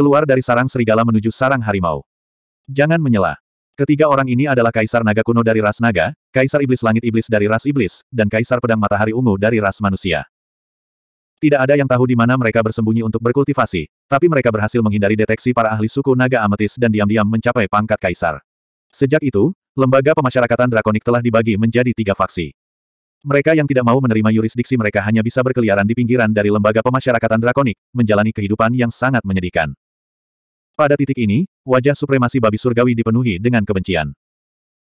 Keluar dari sarang serigala menuju sarang harimau. Jangan menyela. Ketiga orang ini adalah Kaisar Naga kuno dari ras naga, Kaisar Iblis Langit Iblis dari ras iblis, dan Kaisar Pedang Matahari Ungu dari ras manusia. Tidak ada yang tahu di mana mereka bersembunyi untuk berkultivasi, tapi mereka berhasil menghindari deteksi para ahli suku naga ametis dan diam-diam mencapai pangkat kaisar. Sejak itu, lembaga pemasyarakatan drakonik telah dibagi menjadi tiga faksi. Mereka yang tidak mau menerima yurisdiksi mereka hanya bisa berkeliaran di pinggiran dari lembaga pemasyarakatan drakonik, menjalani kehidupan yang sangat menyedihkan. Pada titik ini, wajah supremasi babi surgawi dipenuhi dengan kebencian.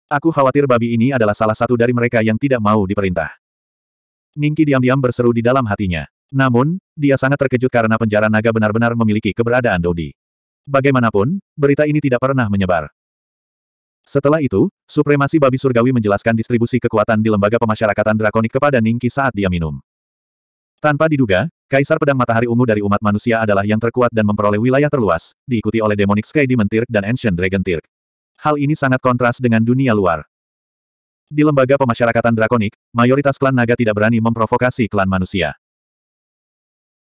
Aku khawatir babi ini adalah salah satu dari mereka yang tidak mau diperintah. Ningki diam-diam berseru di dalam hatinya. Namun, dia sangat terkejut karena penjara naga benar-benar memiliki keberadaan Dodi. Bagaimanapun, berita ini tidak pernah menyebar. Setelah itu, supremasi babi surgawi menjelaskan distribusi kekuatan di lembaga pemasyarakatan drakonik kepada Ningki saat dia minum. Tanpa diduga, Kaisar Pedang Matahari Ungu dari umat manusia adalah yang terkuat dan memperoleh wilayah terluas, diikuti oleh Demonic Sky Tirk dan Ancient Dragon Tirk. Hal ini sangat kontras dengan dunia luar. Di lembaga pemasyarakatan drakonik, mayoritas klan naga tidak berani memprovokasi klan manusia.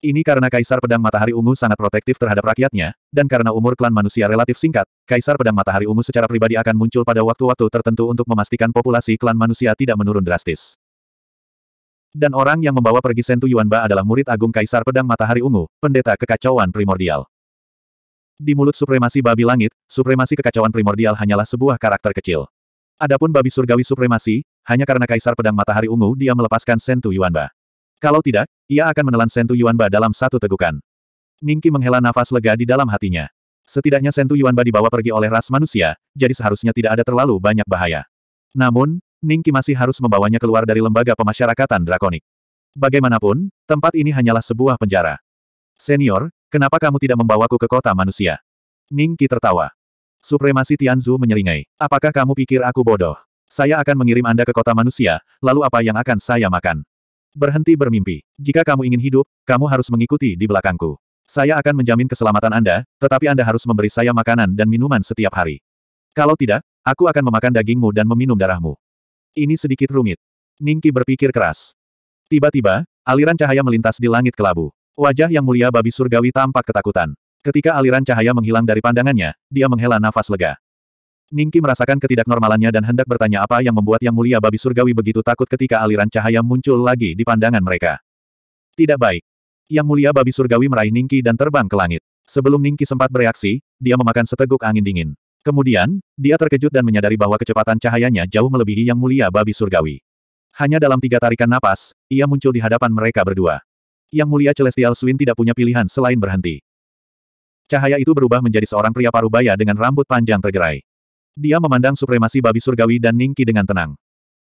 Ini karena Kaisar Pedang Matahari Ungu sangat protektif terhadap rakyatnya, dan karena umur klan manusia relatif singkat, Kaisar Pedang Matahari Ungu secara pribadi akan muncul pada waktu-waktu tertentu untuk memastikan populasi klan manusia tidak menurun drastis. Dan orang yang membawa pergi Sentu Yuanba adalah murid agung Kaisar Pedang Matahari Ungu, pendeta kekacauan primordial. Di mulut supremasi babi langit, supremasi kekacauan primordial hanyalah sebuah karakter kecil. Adapun babi surgawi supremasi, hanya karena Kaisar Pedang Matahari Ungu dia melepaskan Sentu Yuanba. Kalau tidak, ia akan menelan Sentu Yuanba dalam satu tegukan. Ningki menghela nafas lega di dalam hatinya. Setidaknya Sentu Yuanba dibawa pergi oleh ras manusia, jadi seharusnya tidak ada terlalu banyak bahaya. Namun, Ningki masih harus membawanya keluar dari lembaga pemasyarakatan drakonik. Bagaimanapun, tempat ini hanyalah sebuah penjara. Senior, kenapa kamu tidak membawaku ke kota manusia? Ningki tertawa. Supremasi Tianzu menyeringai. Apakah kamu pikir aku bodoh? Saya akan mengirim Anda ke kota manusia, lalu apa yang akan saya makan? Berhenti bermimpi. Jika kamu ingin hidup, kamu harus mengikuti di belakangku. Saya akan menjamin keselamatan Anda, tetapi Anda harus memberi saya makanan dan minuman setiap hari. Kalau tidak, aku akan memakan dagingmu dan meminum darahmu. Ini sedikit rumit. Ningki berpikir keras. Tiba-tiba, aliran cahaya melintas di langit kelabu. Wajah yang mulia babi surgawi tampak ketakutan. Ketika aliran cahaya menghilang dari pandangannya, dia menghela nafas lega. Ningki merasakan ketidaknormalannya dan hendak bertanya apa yang membuat yang mulia babi surgawi begitu takut ketika aliran cahaya muncul lagi di pandangan mereka. Tidak baik. Yang mulia babi surgawi meraih Ningki dan terbang ke langit. Sebelum Ningki sempat bereaksi, dia memakan seteguk angin dingin. Kemudian, dia terkejut dan menyadari bahwa kecepatan cahayanya jauh melebihi yang mulia babi surgawi. Hanya dalam tiga tarikan napas, ia muncul di hadapan mereka berdua. Yang mulia Celestial Swin tidak punya pilihan selain berhenti. Cahaya itu berubah menjadi seorang pria parubaya dengan rambut panjang tergerai. Dia memandang supremasi babi surgawi dan Ningki dengan tenang.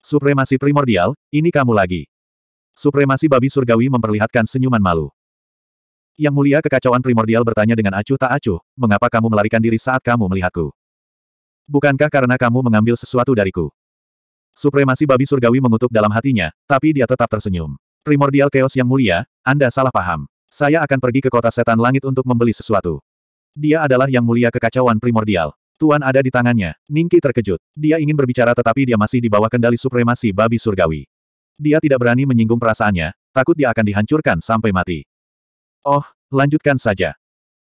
Supremasi primordial, ini kamu lagi. Supremasi babi surgawi memperlihatkan senyuman malu. Yang mulia kekacauan primordial bertanya dengan acuh tak acuh, mengapa kamu melarikan diri saat kamu melihatku? Bukankah karena kamu mengambil sesuatu dariku? Supremasi babi surgawi mengutuk dalam hatinya, tapi dia tetap tersenyum. Primordial Chaos yang mulia, Anda salah paham. Saya akan pergi ke kota setan langit untuk membeli sesuatu. Dia adalah yang mulia kekacauan primordial. Tuan ada di tangannya. Ningki terkejut. Dia ingin berbicara tetapi dia masih di bawah kendali supremasi babi surgawi. Dia tidak berani menyinggung perasaannya, takut dia akan dihancurkan sampai mati. Oh, lanjutkan saja.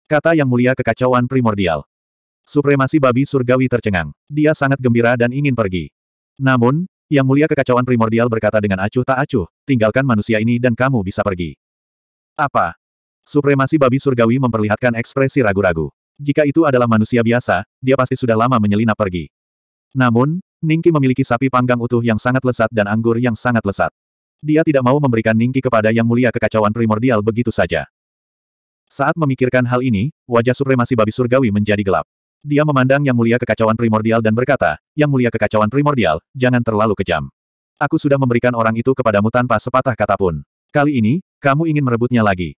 Kata yang mulia kekacauan primordial. Supremasi babi surgawi tercengang. Dia sangat gembira dan ingin pergi. Namun, yang mulia kekacauan primordial berkata dengan acuh tak acuh, tinggalkan manusia ini dan kamu bisa pergi. Apa? Supremasi babi surgawi memperlihatkan ekspresi ragu-ragu. Jika itu adalah manusia biasa, dia pasti sudah lama menyelinap pergi. Namun, Ningki memiliki sapi panggang utuh yang sangat lezat dan anggur yang sangat lezat. Dia tidak mau memberikan Ningki kepada yang mulia kekacauan primordial begitu saja. Saat memikirkan hal ini, wajah supremasi babi surgawi menjadi gelap. Dia memandang Yang Mulia Kekacauan Primordial dan berkata, Yang Mulia Kekacauan Primordial, jangan terlalu kejam. Aku sudah memberikan orang itu kepadamu tanpa sepatah kata pun. Kali ini, kamu ingin merebutnya lagi.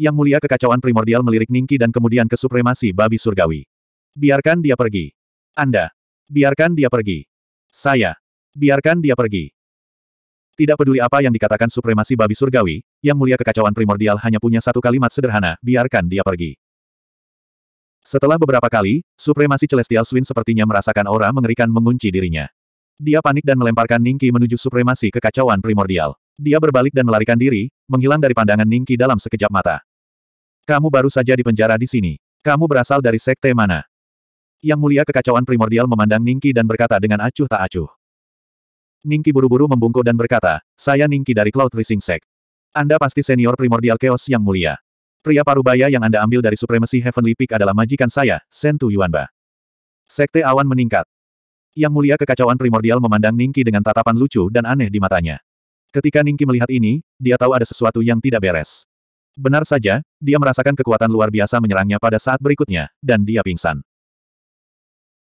Yang Mulia Kekacauan Primordial melirik Ningki dan kemudian ke supremasi babi surgawi. Biarkan dia pergi. Anda. Biarkan dia pergi. Saya. Biarkan dia pergi. Tidak peduli apa yang dikatakan supremasi babi surgawi, yang mulia kekacauan primordial hanya punya satu kalimat sederhana, biarkan dia pergi. Setelah beberapa kali, supremasi Celestial Swin sepertinya merasakan aura mengerikan mengunci dirinya. Dia panik dan melemparkan Ningki menuju supremasi kekacauan primordial. Dia berbalik dan melarikan diri, menghilang dari pandangan Ningki dalam sekejap mata. Kamu baru saja dipenjara di sini. Kamu berasal dari sekte mana? Yang mulia kekacauan primordial memandang Ningki dan berkata dengan acuh tak acuh. Ningki buru-buru membungkuk dan berkata, saya Ningki dari Cloud Rising Sect. Anda pasti senior primordial chaos yang mulia. Pria parubaya yang Anda ambil dari Supremacy Heavenly Peak adalah majikan saya, Sentu Yuanba. Sekte awan meningkat. Yang mulia kekacauan primordial memandang Ningki dengan tatapan lucu dan aneh di matanya. Ketika Ningki melihat ini, dia tahu ada sesuatu yang tidak beres. Benar saja, dia merasakan kekuatan luar biasa menyerangnya pada saat berikutnya, dan dia pingsan.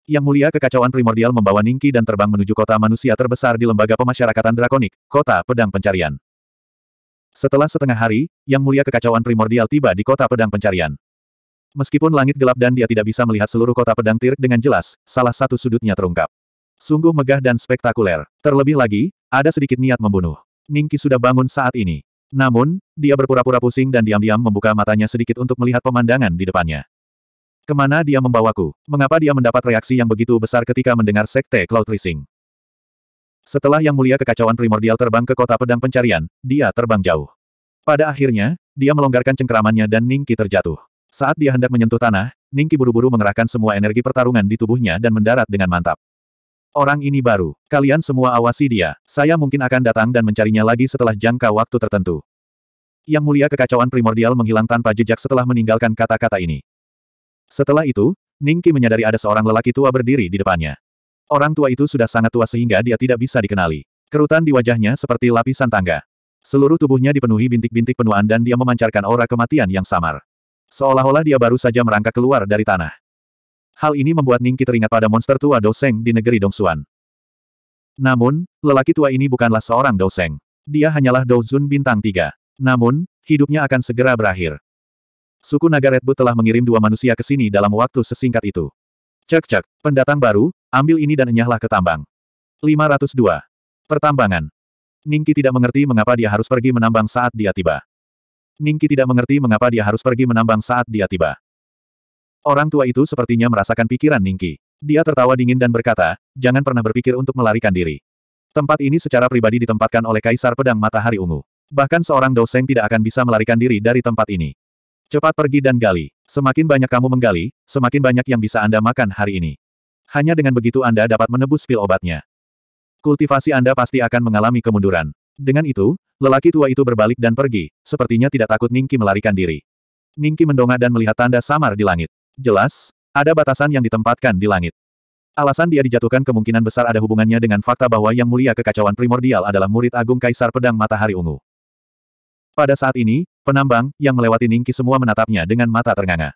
Yang mulia kekacauan primordial membawa Ningki dan terbang menuju kota manusia terbesar di lembaga pemasyarakatan drakonik, kota pedang pencarian. Setelah setengah hari, yang mulia kekacauan primordial tiba di kota pedang pencarian. Meskipun langit gelap dan dia tidak bisa melihat seluruh kota pedang tirik dengan jelas, salah satu sudutnya terungkap. Sungguh megah dan spektakuler. Terlebih lagi, ada sedikit niat membunuh. Ningki sudah bangun saat ini. Namun, dia berpura-pura pusing dan diam-diam membuka matanya sedikit untuk melihat pemandangan di depannya. Kemana dia membawaku? Mengapa dia mendapat reaksi yang begitu besar ketika mendengar Sekte Cloud Rising? Setelah Yang Mulia Kekacauan Primordial terbang ke kota pedang pencarian, dia terbang jauh. Pada akhirnya, dia melonggarkan cengkeramannya dan Ningki terjatuh. Saat dia hendak menyentuh tanah, Ningki buru-buru mengerahkan semua energi pertarungan di tubuhnya dan mendarat dengan mantap. Orang ini baru. Kalian semua awasi dia. Saya mungkin akan datang dan mencarinya lagi setelah jangka waktu tertentu. Yang mulia kekacauan primordial menghilang tanpa jejak setelah meninggalkan kata-kata ini. Setelah itu, Ningki menyadari ada seorang lelaki tua berdiri di depannya. Orang tua itu sudah sangat tua sehingga dia tidak bisa dikenali. Kerutan di wajahnya seperti lapisan tangga. Seluruh tubuhnya dipenuhi bintik-bintik penuaan dan dia memancarkan aura kematian yang samar. Seolah-olah dia baru saja merangkak keluar dari tanah. Hal ini membuat Ningki teringat pada monster tua Doseng di negeri Dongsuan. Namun, lelaki tua ini bukanlah seorang Doseng. Dia hanyalah Dozun bintang tiga. Namun, hidupnya akan segera berakhir suku naga Redbud telah mengirim dua manusia ke sini dalam waktu sesingkat itu. Cek-cek, pendatang baru, ambil ini dan enyahlah ke tambang. 502. Pertambangan. Ningki tidak mengerti mengapa dia harus pergi menambang saat dia tiba. Ningki tidak mengerti mengapa dia harus pergi menambang saat dia tiba. Orang tua itu sepertinya merasakan pikiran Ningki. Dia tertawa dingin dan berkata, jangan pernah berpikir untuk melarikan diri. Tempat ini secara pribadi ditempatkan oleh Kaisar Pedang Matahari Ungu. Bahkan seorang Doseng tidak akan bisa melarikan diri dari tempat ini. Cepat pergi dan gali. Semakin banyak kamu menggali, semakin banyak yang bisa Anda makan hari ini. Hanya dengan begitu Anda dapat menebus pil obatnya. Kultivasi Anda pasti akan mengalami kemunduran. Dengan itu, lelaki tua itu berbalik dan pergi, sepertinya tidak takut Ningki melarikan diri. Ningki mendongak dan melihat tanda samar di langit. Jelas, ada batasan yang ditempatkan di langit. Alasan dia dijatuhkan kemungkinan besar ada hubungannya dengan fakta bahwa Yang Mulia Kekacauan Primordial adalah murid agung Kaisar Pedang Matahari Ungu. Pada saat ini, penambang, yang melewati Ningki semua menatapnya dengan mata ternganga.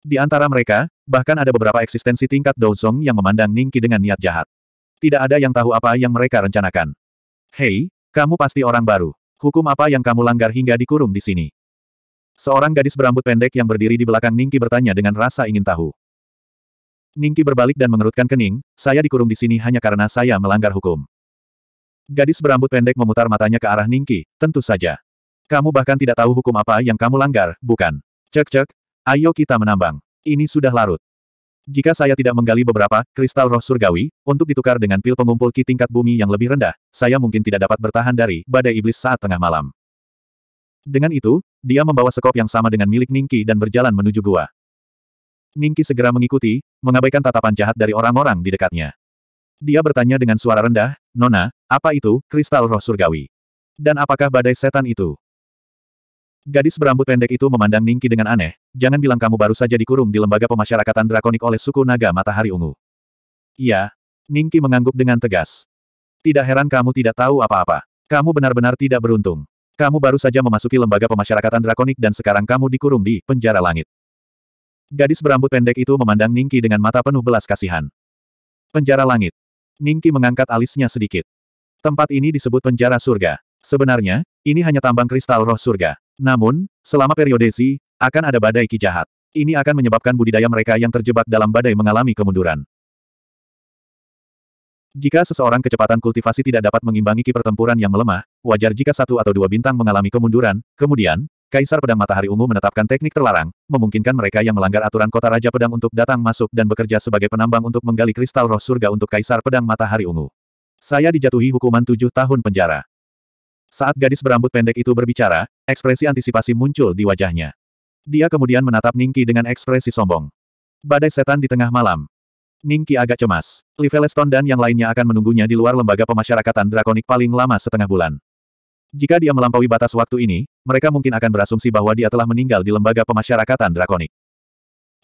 Di antara mereka, bahkan ada beberapa eksistensi tingkat Douzong yang memandang Ningki dengan niat jahat. Tidak ada yang tahu apa yang mereka rencanakan. Hei, kamu pasti orang baru. Hukum apa yang kamu langgar hingga dikurung di sini? Seorang gadis berambut pendek yang berdiri di belakang Ningki bertanya dengan rasa ingin tahu. Ningki berbalik dan mengerutkan kening, saya dikurung di sini hanya karena saya melanggar hukum. Gadis berambut pendek memutar matanya ke arah Ningki, tentu saja. Kamu bahkan tidak tahu hukum apa yang kamu langgar, bukan? Cek-cek, ayo kita menambang. Ini sudah larut. Jika saya tidak menggali beberapa kristal roh surgawi, untuk ditukar dengan pil pengumpul ki tingkat bumi yang lebih rendah, saya mungkin tidak dapat bertahan dari badai iblis saat tengah malam. Dengan itu, dia membawa sekop yang sama dengan milik Ningki dan berjalan menuju gua. Ningki segera mengikuti, mengabaikan tatapan jahat dari orang-orang di dekatnya. Dia bertanya dengan suara rendah, Nona, apa itu kristal roh surgawi? Dan apakah badai setan itu? Gadis berambut pendek itu memandang Ningki dengan aneh, jangan bilang kamu baru saja dikurung di lembaga pemasyarakatan drakonik oleh suku naga matahari ungu. Iya. Ningki mengangguk dengan tegas. Tidak heran kamu tidak tahu apa-apa. Kamu benar-benar tidak beruntung. Kamu baru saja memasuki lembaga pemasyarakatan drakonik dan sekarang kamu dikurung di penjara langit. Gadis berambut pendek itu memandang Ningki dengan mata penuh belas kasihan. Penjara langit. Ningki mengangkat alisnya sedikit. Tempat ini disebut penjara surga. Sebenarnya, ini hanya tambang kristal roh surga. Namun, selama periode Si, akan ada badai ki jahat. Ini akan menyebabkan budidaya mereka yang terjebak dalam badai mengalami kemunduran. Jika seseorang kecepatan kultivasi tidak dapat mengimbangi ki pertempuran yang melemah, wajar jika satu atau dua bintang mengalami kemunduran, kemudian, Kaisar Pedang Matahari Ungu menetapkan teknik terlarang, memungkinkan mereka yang melanggar aturan kota Raja Pedang untuk datang masuk dan bekerja sebagai penambang untuk menggali kristal roh surga untuk Kaisar Pedang Matahari Ungu. Saya dijatuhi hukuman tujuh tahun penjara. Saat gadis berambut pendek itu berbicara, ekspresi antisipasi muncul di wajahnya. Dia kemudian menatap Ningki dengan ekspresi sombong. Badai setan di tengah malam. Ningki agak cemas. Liveleston dan yang lainnya akan menunggunya di luar lembaga pemasyarakatan drakonik paling lama setengah bulan. Jika dia melampaui batas waktu ini, mereka mungkin akan berasumsi bahwa dia telah meninggal di lembaga pemasyarakatan drakonik.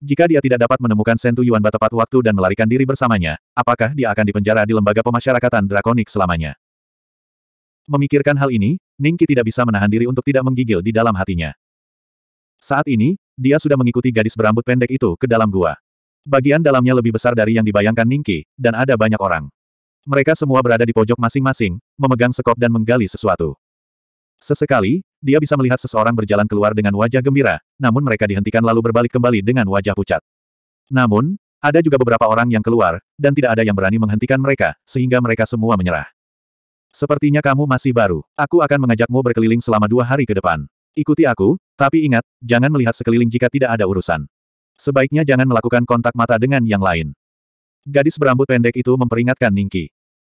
Jika dia tidak dapat menemukan Sentu Yuan tepat waktu dan melarikan diri bersamanya, apakah dia akan dipenjara di lembaga pemasyarakatan drakonik selamanya? Memikirkan hal ini, Ningki tidak bisa menahan diri untuk tidak menggigil di dalam hatinya. Saat ini, dia sudah mengikuti gadis berambut pendek itu ke dalam gua. Bagian dalamnya lebih besar dari yang dibayangkan Ningki, dan ada banyak orang. Mereka semua berada di pojok masing-masing, memegang sekop dan menggali sesuatu. Sesekali, dia bisa melihat seseorang berjalan keluar dengan wajah gembira, namun mereka dihentikan lalu berbalik kembali dengan wajah pucat. Namun, ada juga beberapa orang yang keluar, dan tidak ada yang berani menghentikan mereka, sehingga mereka semua menyerah. Sepertinya kamu masih baru. Aku akan mengajakmu berkeliling selama dua hari ke depan. Ikuti aku, tapi ingat, jangan melihat sekeliling jika tidak ada urusan. Sebaiknya jangan melakukan kontak mata dengan yang lain. Gadis berambut pendek itu memperingatkan Ningki.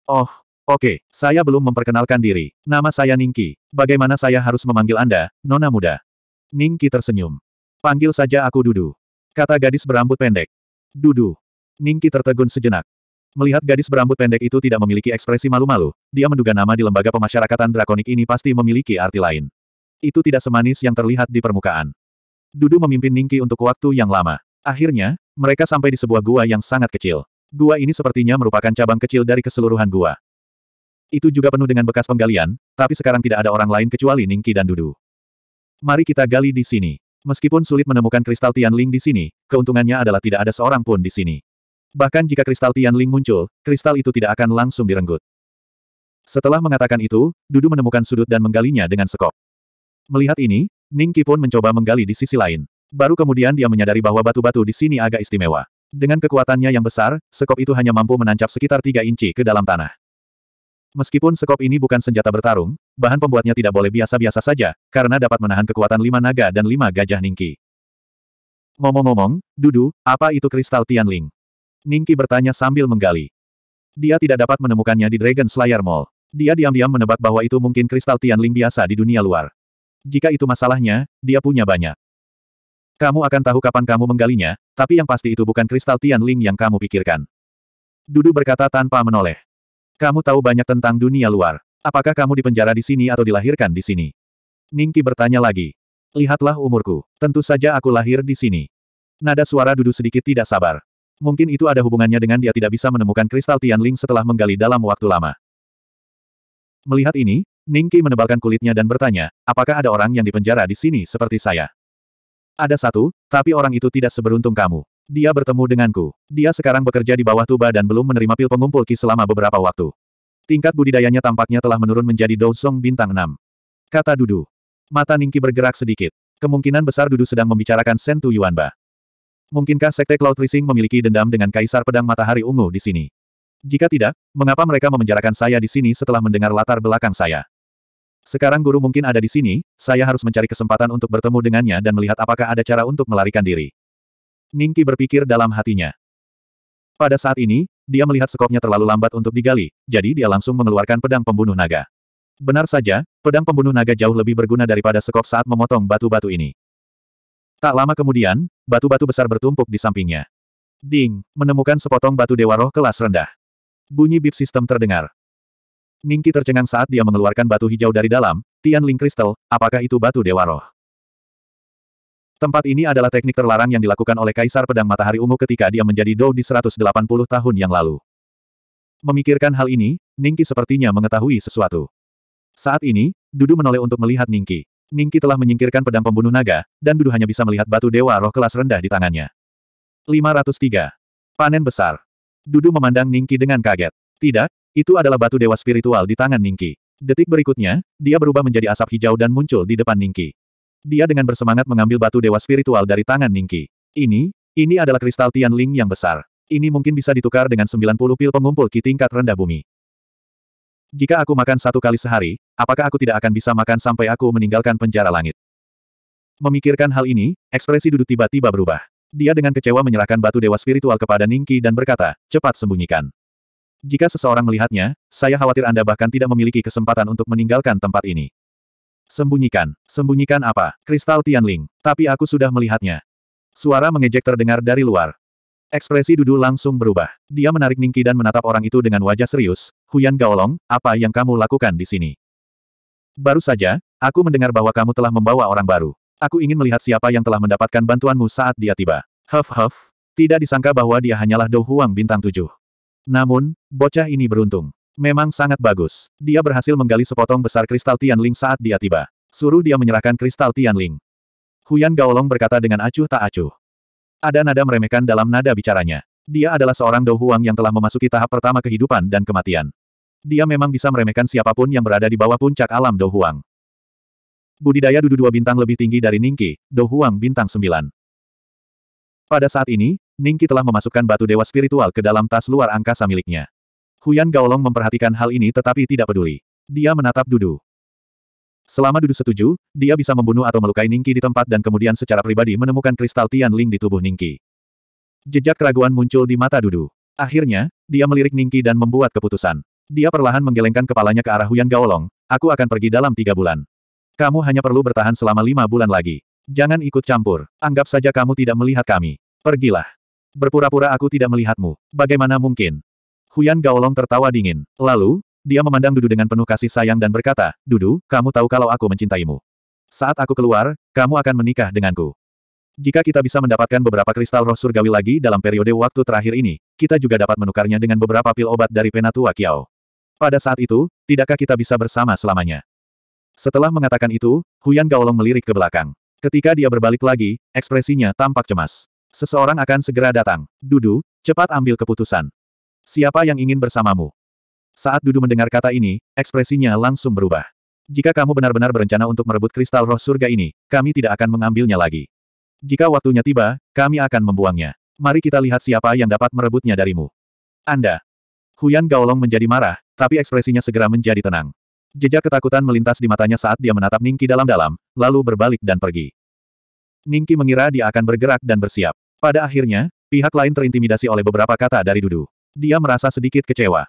Oh, oke, okay, saya belum memperkenalkan diri. Nama saya Ningki. Bagaimana saya harus memanggil Anda, Nona Muda? Ningki tersenyum. Panggil saja aku Dudu. Kata gadis berambut pendek. Dudu. Ningki tertegun sejenak. Melihat gadis berambut pendek itu tidak memiliki ekspresi malu-malu, dia menduga nama di lembaga pemasyarakatan drakonik ini pasti memiliki arti lain. Itu tidak semanis yang terlihat di permukaan. Dudu memimpin Ningki untuk waktu yang lama. Akhirnya, mereka sampai di sebuah gua yang sangat kecil. Gua ini sepertinya merupakan cabang kecil dari keseluruhan gua. Itu juga penuh dengan bekas penggalian, tapi sekarang tidak ada orang lain kecuali Ningki dan Dudu. Mari kita gali di sini. Meskipun sulit menemukan kristal Tianling di sini, keuntungannya adalah tidak ada seorang pun di sini. Bahkan jika kristal Tianling muncul, kristal itu tidak akan langsung direnggut. Setelah mengatakan itu, Dudu menemukan sudut dan menggalinya dengan sekop. Melihat ini, Ning pun mencoba menggali di sisi lain. Baru kemudian dia menyadari bahwa batu-batu di sini agak istimewa. Dengan kekuatannya yang besar, sekop itu hanya mampu menancap sekitar 3 inci ke dalam tanah. Meskipun sekop ini bukan senjata bertarung, bahan pembuatnya tidak boleh biasa-biasa saja, karena dapat menahan kekuatan lima naga dan lima gajah ningki. Ngomong-ngomong, Dudu, apa itu kristal Tianling? Ningki bertanya sambil menggali. Dia tidak dapat menemukannya di Dragon Slayer Mall. Dia diam-diam menebak bahwa itu mungkin kristal Tianling biasa di dunia luar. Jika itu masalahnya, dia punya banyak. Kamu akan tahu kapan kamu menggalinya, tapi yang pasti itu bukan kristal Tianling yang kamu pikirkan. Dudu berkata tanpa menoleh. Kamu tahu banyak tentang dunia luar. Apakah kamu dipenjara di sini atau dilahirkan di sini? Ningki bertanya lagi. Lihatlah umurku. Tentu saja aku lahir di sini. Nada suara Dudu sedikit tidak sabar. Mungkin itu ada hubungannya dengan dia tidak bisa menemukan kristal Tianling setelah menggali dalam waktu lama. Melihat ini, Ningki menebalkan kulitnya dan bertanya, apakah ada orang yang dipenjara di sini seperti saya? Ada satu, tapi orang itu tidak seberuntung kamu. Dia bertemu denganku. Dia sekarang bekerja di bawah tuba dan belum menerima pil pengumpul ki selama beberapa waktu. Tingkat budidayanya tampaknya telah menurun menjadi Douzong bintang 6. Kata Dudu. Mata Ningki bergerak sedikit. Kemungkinan besar Dudu sedang membicarakan Sentu Yuanba. Mungkinkah Sekte Cloud Rising memiliki dendam dengan Kaisar Pedang Matahari Ungu di sini? Jika tidak, mengapa mereka memenjarakan saya di sini setelah mendengar latar belakang saya? Sekarang guru mungkin ada di sini, saya harus mencari kesempatan untuk bertemu dengannya dan melihat apakah ada cara untuk melarikan diri. Ningki berpikir dalam hatinya. Pada saat ini, dia melihat sekopnya terlalu lambat untuk digali, jadi dia langsung mengeluarkan pedang pembunuh naga. Benar saja, pedang pembunuh naga jauh lebih berguna daripada sekop saat memotong batu-batu ini. Tak lama kemudian, batu-batu besar bertumpuk di sampingnya. Ding, menemukan sepotong batu dewa roh kelas rendah. Bunyi bip sistem terdengar. Ningki tercengang saat dia mengeluarkan batu hijau dari dalam, Tian Ling Crystal, apakah itu batu dewa roh? Tempat ini adalah teknik terlarang yang dilakukan oleh Kaisar Pedang Matahari Ungu ketika dia menjadi Dou di 180 tahun yang lalu. Memikirkan hal ini, Ningki sepertinya mengetahui sesuatu. Saat ini, Dudu menoleh untuk melihat Ningki. Ningki telah menyingkirkan pedang pembunuh naga, dan Dudu hanya bisa melihat batu dewa roh kelas rendah di tangannya. 503. Panen besar. Dudu memandang Ningki dengan kaget. Tidak, itu adalah batu dewa spiritual di tangan Ningki. Detik berikutnya, dia berubah menjadi asap hijau dan muncul di depan Ningki. Dia dengan bersemangat mengambil batu dewa spiritual dari tangan Ningki. Ini, ini adalah kristal Tianling yang besar. Ini mungkin bisa ditukar dengan 90 pil pengumpul ki tingkat rendah bumi. Jika aku makan satu kali sehari, apakah aku tidak akan bisa makan sampai aku meninggalkan penjara langit? Memikirkan hal ini, ekspresi duduk tiba-tiba berubah. Dia dengan kecewa menyerahkan batu dewa spiritual kepada Ningki dan berkata, cepat sembunyikan. Jika seseorang melihatnya, saya khawatir Anda bahkan tidak memiliki kesempatan untuk meninggalkan tempat ini. Sembunyikan, sembunyikan apa? Kristal Tianling. Tapi aku sudah melihatnya. Suara mengejek terdengar dari luar. Ekspresi Dudu langsung berubah. Dia menarik Ningki dan menatap orang itu dengan wajah serius. Huyan Gaolong, apa yang kamu lakukan di sini? Baru saja, aku mendengar bahwa kamu telah membawa orang baru. Aku ingin melihat siapa yang telah mendapatkan bantuanmu saat dia tiba. Huff huff, tidak disangka bahwa dia hanyalah Dou Huang bintang tujuh. Namun, bocah ini beruntung. Memang sangat bagus. Dia berhasil menggali sepotong besar kristal Tianling saat dia tiba. Suruh dia menyerahkan kristal Tianling. Huyan Gaolong berkata dengan acuh tak acuh. Ada nada meremehkan dalam nada bicaranya. Dia adalah seorang Dou yang telah memasuki tahap pertama kehidupan dan kematian. Dia memang bisa meremehkan siapapun yang berada di bawah puncak alam Dou Budidaya dudu dua bintang lebih tinggi dari Ningki, Dou bintang sembilan. Pada saat ini, Ningki telah memasukkan batu dewa spiritual ke dalam tas luar angkasa miliknya. Huyan Gaolong memperhatikan hal ini tetapi tidak peduli. Dia menatap Dudu. Selama duduk setuju, dia bisa membunuh atau melukai Ningki di tempat dan kemudian secara pribadi menemukan kristal Tianling di tubuh Ningki. Jejak keraguan muncul di mata Dudu. Akhirnya, dia melirik Ningki dan membuat keputusan. Dia perlahan menggelengkan kepalanya ke arah Huyan Gaolong, aku akan pergi dalam tiga bulan. Kamu hanya perlu bertahan selama lima bulan lagi. Jangan ikut campur, anggap saja kamu tidak melihat kami. Pergilah. Berpura-pura aku tidak melihatmu. Bagaimana mungkin? Huyan Gaolong tertawa dingin. Lalu, dia memandang Dudu dengan penuh kasih sayang dan berkata, Dudu, kamu tahu kalau aku mencintaimu. Saat aku keluar, kamu akan menikah denganku. Jika kita bisa mendapatkan beberapa kristal roh surgawi lagi dalam periode waktu terakhir ini, kita juga dapat menukarnya dengan beberapa pil obat dari Penatua Kiao. Pada saat itu, tidakkah kita bisa bersama selamanya? Setelah mengatakan itu, Huyan Gaolong melirik ke belakang. Ketika dia berbalik lagi, ekspresinya tampak cemas. Seseorang akan segera datang. Dudu, cepat ambil keputusan. Siapa yang ingin bersamamu? Saat Dudu mendengar kata ini, ekspresinya langsung berubah. Jika kamu benar-benar berencana untuk merebut kristal roh surga ini, kami tidak akan mengambilnya lagi. Jika waktunya tiba, kami akan membuangnya. Mari kita lihat siapa yang dapat merebutnya darimu. Anda. Huyan Gaolong menjadi marah, tapi ekspresinya segera menjadi tenang. Jejak ketakutan melintas di matanya saat dia menatap Ningki dalam-dalam, lalu berbalik dan pergi. Ningki mengira dia akan bergerak dan bersiap. Pada akhirnya, pihak lain terintimidasi oleh beberapa kata dari Dudu. Dia merasa sedikit kecewa.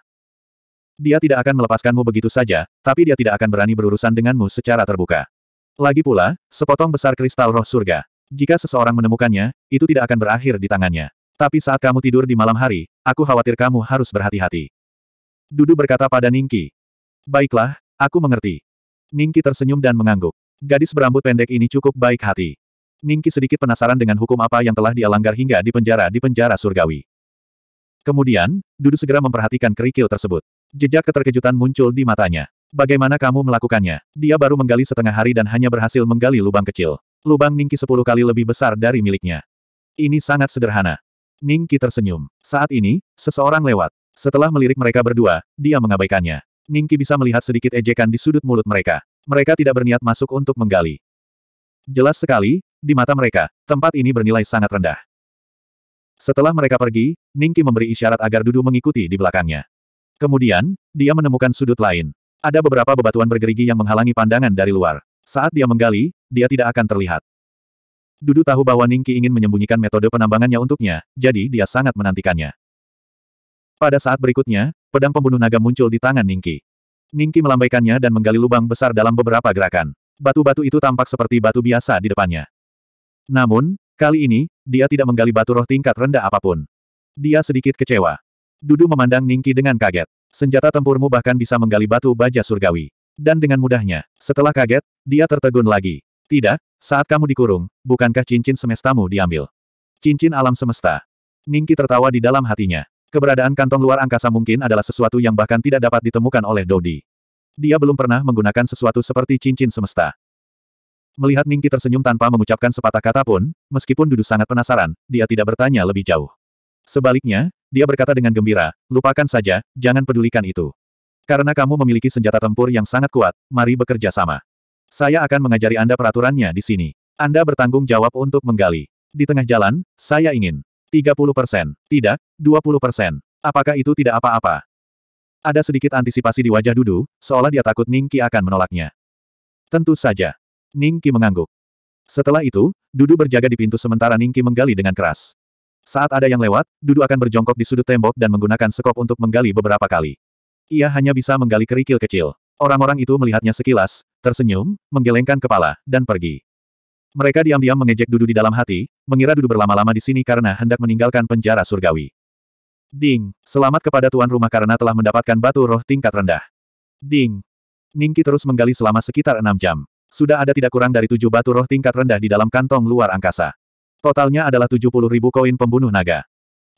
Dia tidak akan melepaskanmu begitu saja, tapi dia tidak akan berani berurusan denganmu secara terbuka. Lagi pula, sepotong besar kristal roh surga. Jika seseorang menemukannya, itu tidak akan berakhir di tangannya. Tapi saat kamu tidur di malam hari, aku khawatir kamu harus berhati-hati. Dudu berkata pada Ningki. Baiklah, aku mengerti. Ningki tersenyum dan mengangguk. Gadis berambut pendek ini cukup baik hati. Ningki sedikit penasaran dengan hukum apa yang telah dia langgar hingga di penjara di penjara surgawi. Kemudian, Dudu segera memperhatikan kerikil tersebut. Jejak keterkejutan muncul di matanya. Bagaimana kamu melakukannya? Dia baru menggali setengah hari dan hanya berhasil menggali lubang kecil. Lubang Ningki sepuluh kali lebih besar dari miliknya. Ini sangat sederhana. Ningki tersenyum. Saat ini, seseorang lewat. Setelah melirik mereka berdua, dia mengabaikannya. Ningki bisa melihat sedikit ejekan di sudut mulut mereka. Mereka tidak berniat masuk untuk menggali. Jelas sekali, di mata mereka, tempat ini bernilai sangat rendah. Setelah mereka pergi, Ningki memberi isyarat agar Dudu mengikuti di belakangnya. Kemudian, dia menemukan sudut lain. Ada beberapa bebatuan bergerigi yang menghalangi pandangan dari luar. Saat dia menggali, dia tidak akan terlihat. Dudu tahu bahwa Ningki ingin menyembunyikan metode penambangannya untuknya, jadi dia sangat menantikannya. Pada saat berikutnya, pedang pembunuh naga muncul di tangan Ningki. Ningki melambaikannya dan menggali lubang besar dalam beberapa gerakan. Batu-batu itu tampak seperti batu biasa di depannya. Namun, Kali ini, dia tidak menggali batu roh tingkat rendah apapun. Dia sedikit kecewa. Dudu memandang Ningki dengan kaget. Senjata tempurmu bahkan bisa menggali batu baja surgawi. Dan dengan mudahnya, setelah kaget, dia tertegun lagi. Tidak, saat kamu dikurung, bukankah cincin semestamu diambil? Cincin alam semesta. Ningki tertawa di dalam hatinya. Keberadaan kantong luar angkasa mungkin adalah sesuatu yang bahkan tidak dapat ditemukan oleh Dodi. Dia belum pernah menggunakan sesuatu seperti cincin semesta. Melihat Ningki tersenyum tanpa mengucapkan sepatah kata pun, meskipun Dudu sangat penasaran, dia tidak bertanya lebih jauh. Sebaliknya, dia berkata dengan gembira, lupakan saja, jangan pedulikan itu. Karena kamu memiliki senjata tempur yang sangat kuat, mari bekerja sama. Saya akan mengajari Anda peraturannya di sini. Anda bertanggung jawab untuk menggali. Di tengah jalan, saya ingin 30 persen, tidak, 20 persen. Apakah itu tidak apa-apa? Ada sedikit antisipasi di wajah Dudu, seolah dia takut Ningki akan menolaknya. Tentu saja. Ningki mengangguk. Setelah itu, Dudu berjaga di pintu sementara Ningki menggali dengan keras. Saat ada yang lewat, Dudu akan berjongkok di sudut tembok dan menggunakan sekop untuk menggali beberapa kali. Ia hanya bisa menggali kerikil kecil. Orang-orang itu melihatnya sekilas, tersenyum, menggelengkan kepala, dan pergi. Mereka diam-diam mengejek Dudu di dalam hati, mengira Dudu berlama-lama di sini karena hendak meninggalkan penjara surgawi. Ding, selamat kepada tuan rumah karena telah mendapatkan batu roh tingkat rendah. Ding. Ningki terus menggali selama sekitar enam jam. Sudah ada tidak kurang dari tujuh batu roh tingkat rendah di dalam kantong luar angkasa. Totalnya adalah 70 ribu koin pembunuh naga.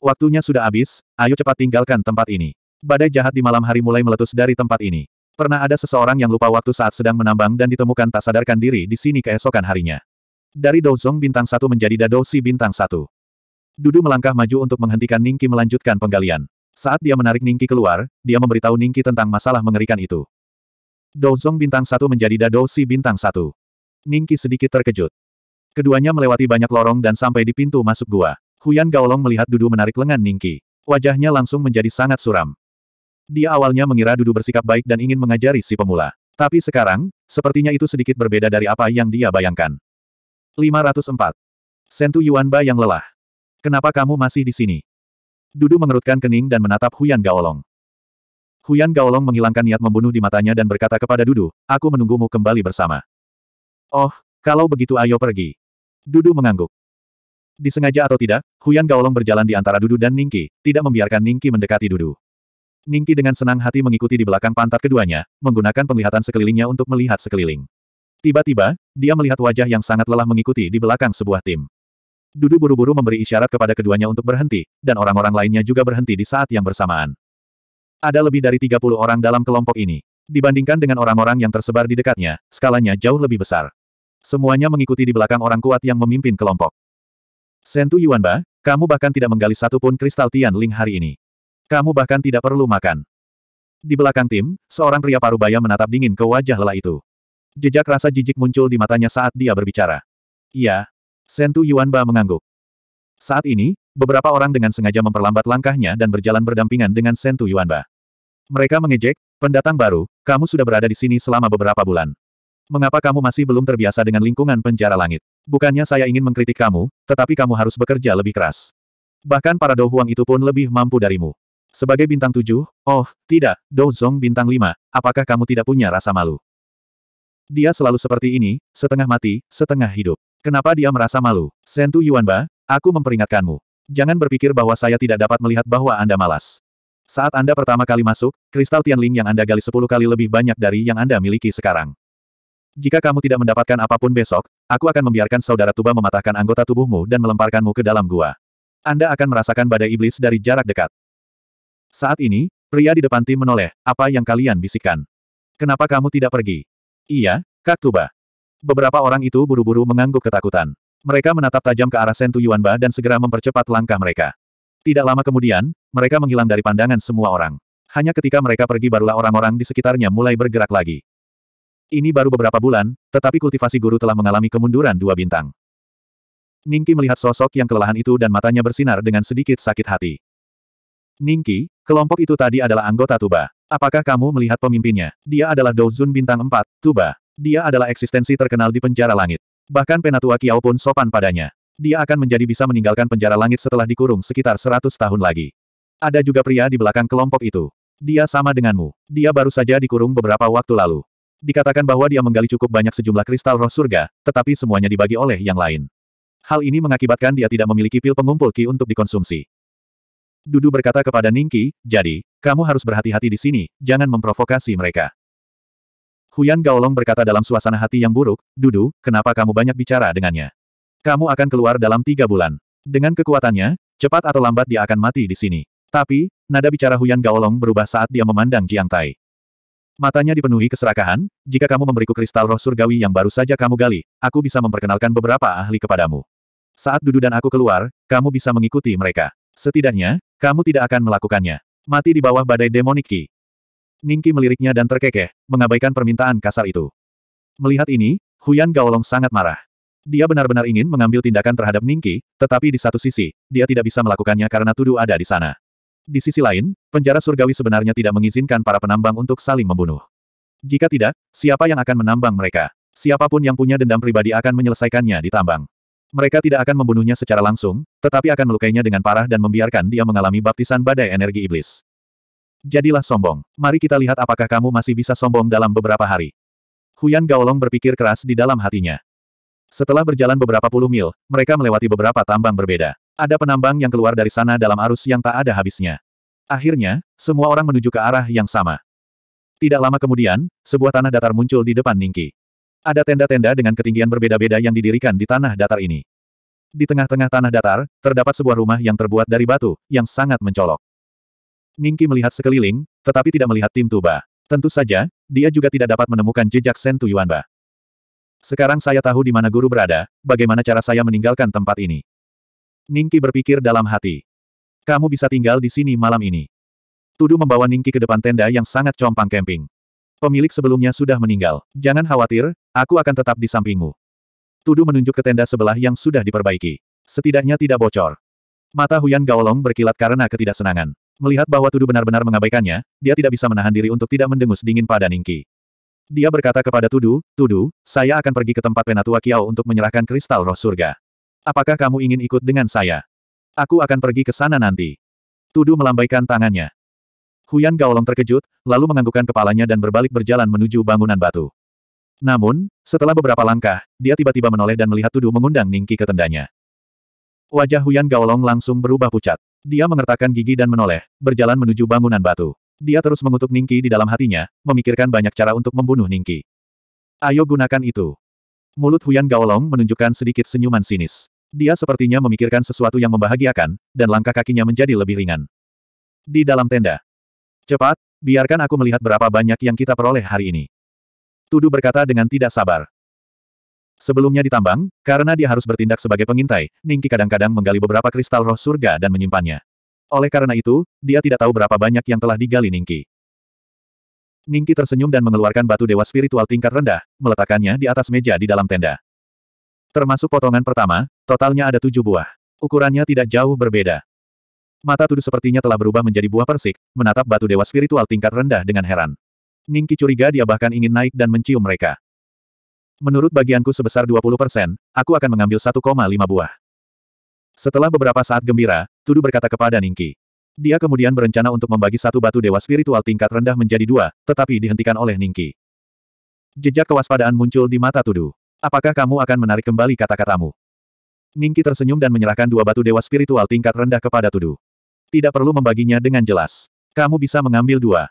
Waktunya sudah habis, ayo cepat tinggalkan tempat ini. Badai jahat di malam hari mulai meletus dari tempat ini. Pernah ada seseorang yang lupa waktu saat sedang menambang dan ditemukan tak sadarkan diri di sini keesokan harinya. Dari Douzong bintang satu menjadi Dadosi bintang satu. Dudu melangkah maju untuk menghentikan Ningki melanjutkan penggalian. Saat dia menarik Ningki keluar, dia memberitahu Ningki tentang masalah mengerikan itu. Douzong bintang satu menjadi si bintang satu. Ningki sedikit terkejut. Keduanya melewati banyak lorong dan sampai di pintu masuk gua. Huyan Gaolong melihat Dudu menarik lengan Ningki. Wajahnya langsung menjadi sangat suram. Dia awalnya mengira Dudu bersikap baik dan ingin mengajari si pemula. Tapi sekarang, sepertinya itu sedikit berbeda dari apa yang dia bayangkan. 504. Sentu Yuanba yang lelah. Kenapa kamu masih di sini? Dudu mengerutkan kening dan menatap Huyan Gaolong. Huyan Gaolong menghilangkan niat membunuh di matanya dan berkata kepada Dudu, aku menunggumu kembali bersama. Oh, kalau begitu ayo pergi. Dudu mengangguk. Disengaja atau tidak, Huyan Gaolong berjalan di antara Dudu dan Ningki, tidak membiarkan Ningki mendekati Dudu. Ningki dengan senang hati mengikuti di belakang pantat keduanya, menggunakan penglihatan sekelilingnya untuk melihat sekeliling. Tiba-tiba, dia melihat wajah yang sangat lelah mengikuti di belakang sebuah tim. Dudu buru-buru memberi isyarat kepada keduanya untuk berhenti, dan orang-orang lainnya juga berhenti di saat yang bersamaan. Ada lebih dari 30 orang dalam kelompok ini. Dibandingkan dengan orang-orang yang tersebar di dekatnya, skalanya jauh lebih besar. Semuanya mengikuti di belakang orang kuat yang memimpin kelompok. Sentu Yuanba, kamu bahkan tidak menggali satu pun kristal Tian Ling hari ini. Kamu bahkan tidak perlu makan. Di belakang tim, seorang pria parubaya menatap dingin ke wajah lelah itu. Jejak rasa jijik muncul di matanya saat dia berbicara. Iya. Sentu Yuanba mengangguk. Saat ini, beberapa orang dengan sengaja memperlambat langkahnya dan berjalan berdampingan dengan Sentu Yuanba. Mereka mengejek, pendatang baru, kamu sudah berada di sini selama beberapa bulan. Mengapa kamu masih belum terbiasa dengan lingkungan penjara langit? Bukannya saya ingin mengkritik kamu, tetapi kamu harus bekerja lebih keras. Bahkan para Dou Huang itu pun lebih mampu darimu. Sebagai bintang tujuh, oh, tidak, Dou Zong bintang lima, apakah kamu tidak punya rasa malu? Dia selalu seperti ini, setengah mati, setengah hidup. Kenapa dia merasa malu? Sentu Yuanba, aku memperingatkanmu. Jangan berpikir bahwa saya tidak dapat melihat bahwa Anda malas. Saat Anda pertama kali masuk, kristal Tianling yang Anda gali sepuluh kali lebih banyak dari yang Anda miliki sekarang. Jika kamu tidak mendapatkan apapun besok, aku akan membiarkan saudara tuba mematahkan anggota tubuhmu dan melemparkanmu ke dalam gua. Anda akan merasakan badai iblis dari jarak dekat. Saat ini, pria di depan tim menoleh, apa yang kalian bisikkan? Kenapa kamu tidak pergi? Iya, Kak Tuba. Beberapa orang itu buru-buru mengangguk ketakutan. Mereka menatap tajam ke arah Sentu Yuanba dan segera mempercepat langkah mereka. Tidak lama kemudian, mereka menghilang dari pandangan semua orang. Hanya ketika mereka pergi barulah orang-orang di sekitarnya mulai bergerak lagi. Ini baru beberapa bulan, tetapi kultivasi guru telah mengalami kemunduran dua bintang. Ningki melihat sosok yang kelelahan itu dan matanya bersinar dengan sedikit sakit hati. Ningki, kelompok itu tadi adalah anggota Tuba. Apakah kamu melihat pemimpinnya? Dia adalah Douzun bintang 4, Tuba. Dia adalah eksistensi terkenal di penjara langit. Bahkan penatua Kiao pun sopan padanya dia akan menjadi bisa meninggalkan penjara langit setelah dikurung sekitar 100 tahun lagi. Ada juga pria di belakang kelompok itu. Dia sama denganmu. Dia baru saja dikurung beberapa waktu lalu. Dikatakan bahwa dia menggali cukup banyak sejumlah kristal roh surga, tetapi semuanya dibagi oleh yang lain. Hal ini mengakibatkan dia tidak memiliki pil pengumpul ki untuk dikonsumsi. Dudu berkata kepada Ningki, jadi, kamu harus berhati-hati di sini, jangan memprovokasi mereka. Huyan Gaolong berkata dalam suasana hati yang buruk, Dudu, kenapa kamu banyak bicara dengannya? Kamu akan keluar dalam tiga bulan. Dengan kekuatannya, cepat atau lambat dia akan mati di sini. Tapi, nada bicara Huyan Gaolong berubah saat dia memandang Jiang Tai. Matanya dipenuhi keserakahan, jika kamu memberiku kristal roh surgawi yang baru saja kamu gali, aku bisa memperkenalkan beberapa ahli kepadamu. Saat Dudu dan aku keluar, kamu bisa mengikuti mereka. Setidaknya, kamu tidak akan melakukannya. Mati di bawah badai demoniki. Ningki meliriknya dan terkekeh, mengabaikan permintaan kasar itu. Melihat ini, Huyan Gaolong sangat marah. Dia benar-benar ingin mengambil tindakan terhadap Ningki, tetapi di satu sisi, dia tidak bisa melakukannya karena Tudu ada di sana. Di sisi lain, penjara surgawi sebenarnya tidak mengizinkan para penambang untuk saling membunuh. Jika tidak, siapa yang akan menambang mereka? Siapapun yang punya dendam pribadi akan menyelesaikannya di tambang. Mereka tidak akan membunuhnya secara langsung, tetapi akan melukainya dengan parah dan membiarkan dia mengalami baptisan badai energi iblis. Jadilah sombong. Mari kita lihat apakah kamu masih bisa sombong dalam beberapa hari. Huyan Gaolong berpikir keras di dalam hatinya. Setelah berjalan beberapa puluh mil, mereka melewati beberapa tambang berbeda. Ada penambang yang keluar dari sana dalam arus yang tak ada habisnya. Akhirnya, semua orang menuju ke arah yang sama. Tidak lama kemudian, sebuah tanah datar muncul di depan Ningki. Ada tenda-tenda dengan ketinggian berbeda-beda yang didirikan di tanah datar ini. Di tengah-tengah tanah datar, terdapat sebuah rumah yang terbuat dari batu, yang sangat mencolok. Ningki melihat sekeliling, tetapi tidak melihat tim Tuba. Tentu saja, dia juga tidak dapat menemukan jejak Sen Tuyuanba. Sekarang saya tahu di mana guru berada, bagaimana cara saya meninggalkan tempat ini. Ningki berpikir dalam hati. Kamu bisa tinggal di sini malam ini. Tudu membawa Ningki ke depan tenda yang sangat compang camping. Pemilik sebelumnya sudah meninggal. Jangan khawatir, aku akan tetap di sampingmu. Tudu menunjuk ke tenda sebelah yang sudah diperbaiki. Setidaknya tidak bocor. Mata Huyan Gaolong berkilat karena ketidaksenangan. Melihat bahwa Tudu benar-benar mengabaikannya, dia tidak bisa menahan diri untuk tidak mendengus dingin pada Ningki. Dia berkata kepada Tudu, Tudu, saya akan pergi ke tempat Penatua Kiao untuk menyerahkan kristal roh surga. Apakah kamu ingin ikut dengan saya? Aku akan pergi ke sana nanti. Tudu melambaikan tangannya. Huyan Gaolong terkejut, lalu menganggukkan kepalanya dan berbalik berjalan menuju bangunan batu. Namun, setelah beberapa langkah, dia tiba-tiba menoleh dan melihat Tudu mengundang Ningki ke tendanya. Wajah Huyan Gaolong langsung berubah pucat. Dia mengertakkan gigi dan menoleh, berjalan menuju bangunan batu. Dia terus mengutuk Ningki di dalam hatinya, memikirkan banyak cara untuk membunuh Ningki. Ayo gunakan itu. Mulut Huyan Gaolong menunjukkan sedikit senyuman sinis. Dia sepertinya memikirkan sesuatu yang membahagiakan, dan langkah kakinya menjadi lebih ringan. Di dalam tenda. Cepat, biarkan aku melihat berapa banyak yang kita peroleh hari ini. Tudu berkata dengan tidak sabar. Sebelumnya ditambang, karena dia harus bertindak sebagai pengintai, Ningki kadang-kadang menggali beberapa kristal roh surga dan menyimpannya. Oleh karena itu, dia tidak tahu berapa banyak yang telah digali Ningki. Ningki tersenyum dan mengeluarkan batu dewa spiritual tingkat rendah, meletakkannya di atas meja di dalam tenda. Termasuk potongan pertama, totalnya ada tujuh buah. Ukurannya tidak jauh berbeda. Mata tuduh sepertinya telah berubah menjadi buah persik, menatap batu dewa spiritual tingkat rendah dengan heran. Ningki curiga dia bahkan ingin naik dan mencium mereka. Menurut bagianku sebesar 20%, aku akan mengambil 1,5 buah. Setelah beberapa saat gembira, Tudu berkata kepada Ningki. Dia kemudian berencana untuk membagi satu batu dewa spiritual tingkat rendah menjadi dua, tetapi dihentikan oleh Ningki. Jejak kewaspadaan muncul di mata Tudu. Apakah kamu akan menarik kembali kata-katamu? Ningki tersenyum dan menyerahkan dua batu dewa spiritual tingkat rendah kepada Tudu. Tidak perlu membaginya dengan jelas. Kamu bisa mengambil dua.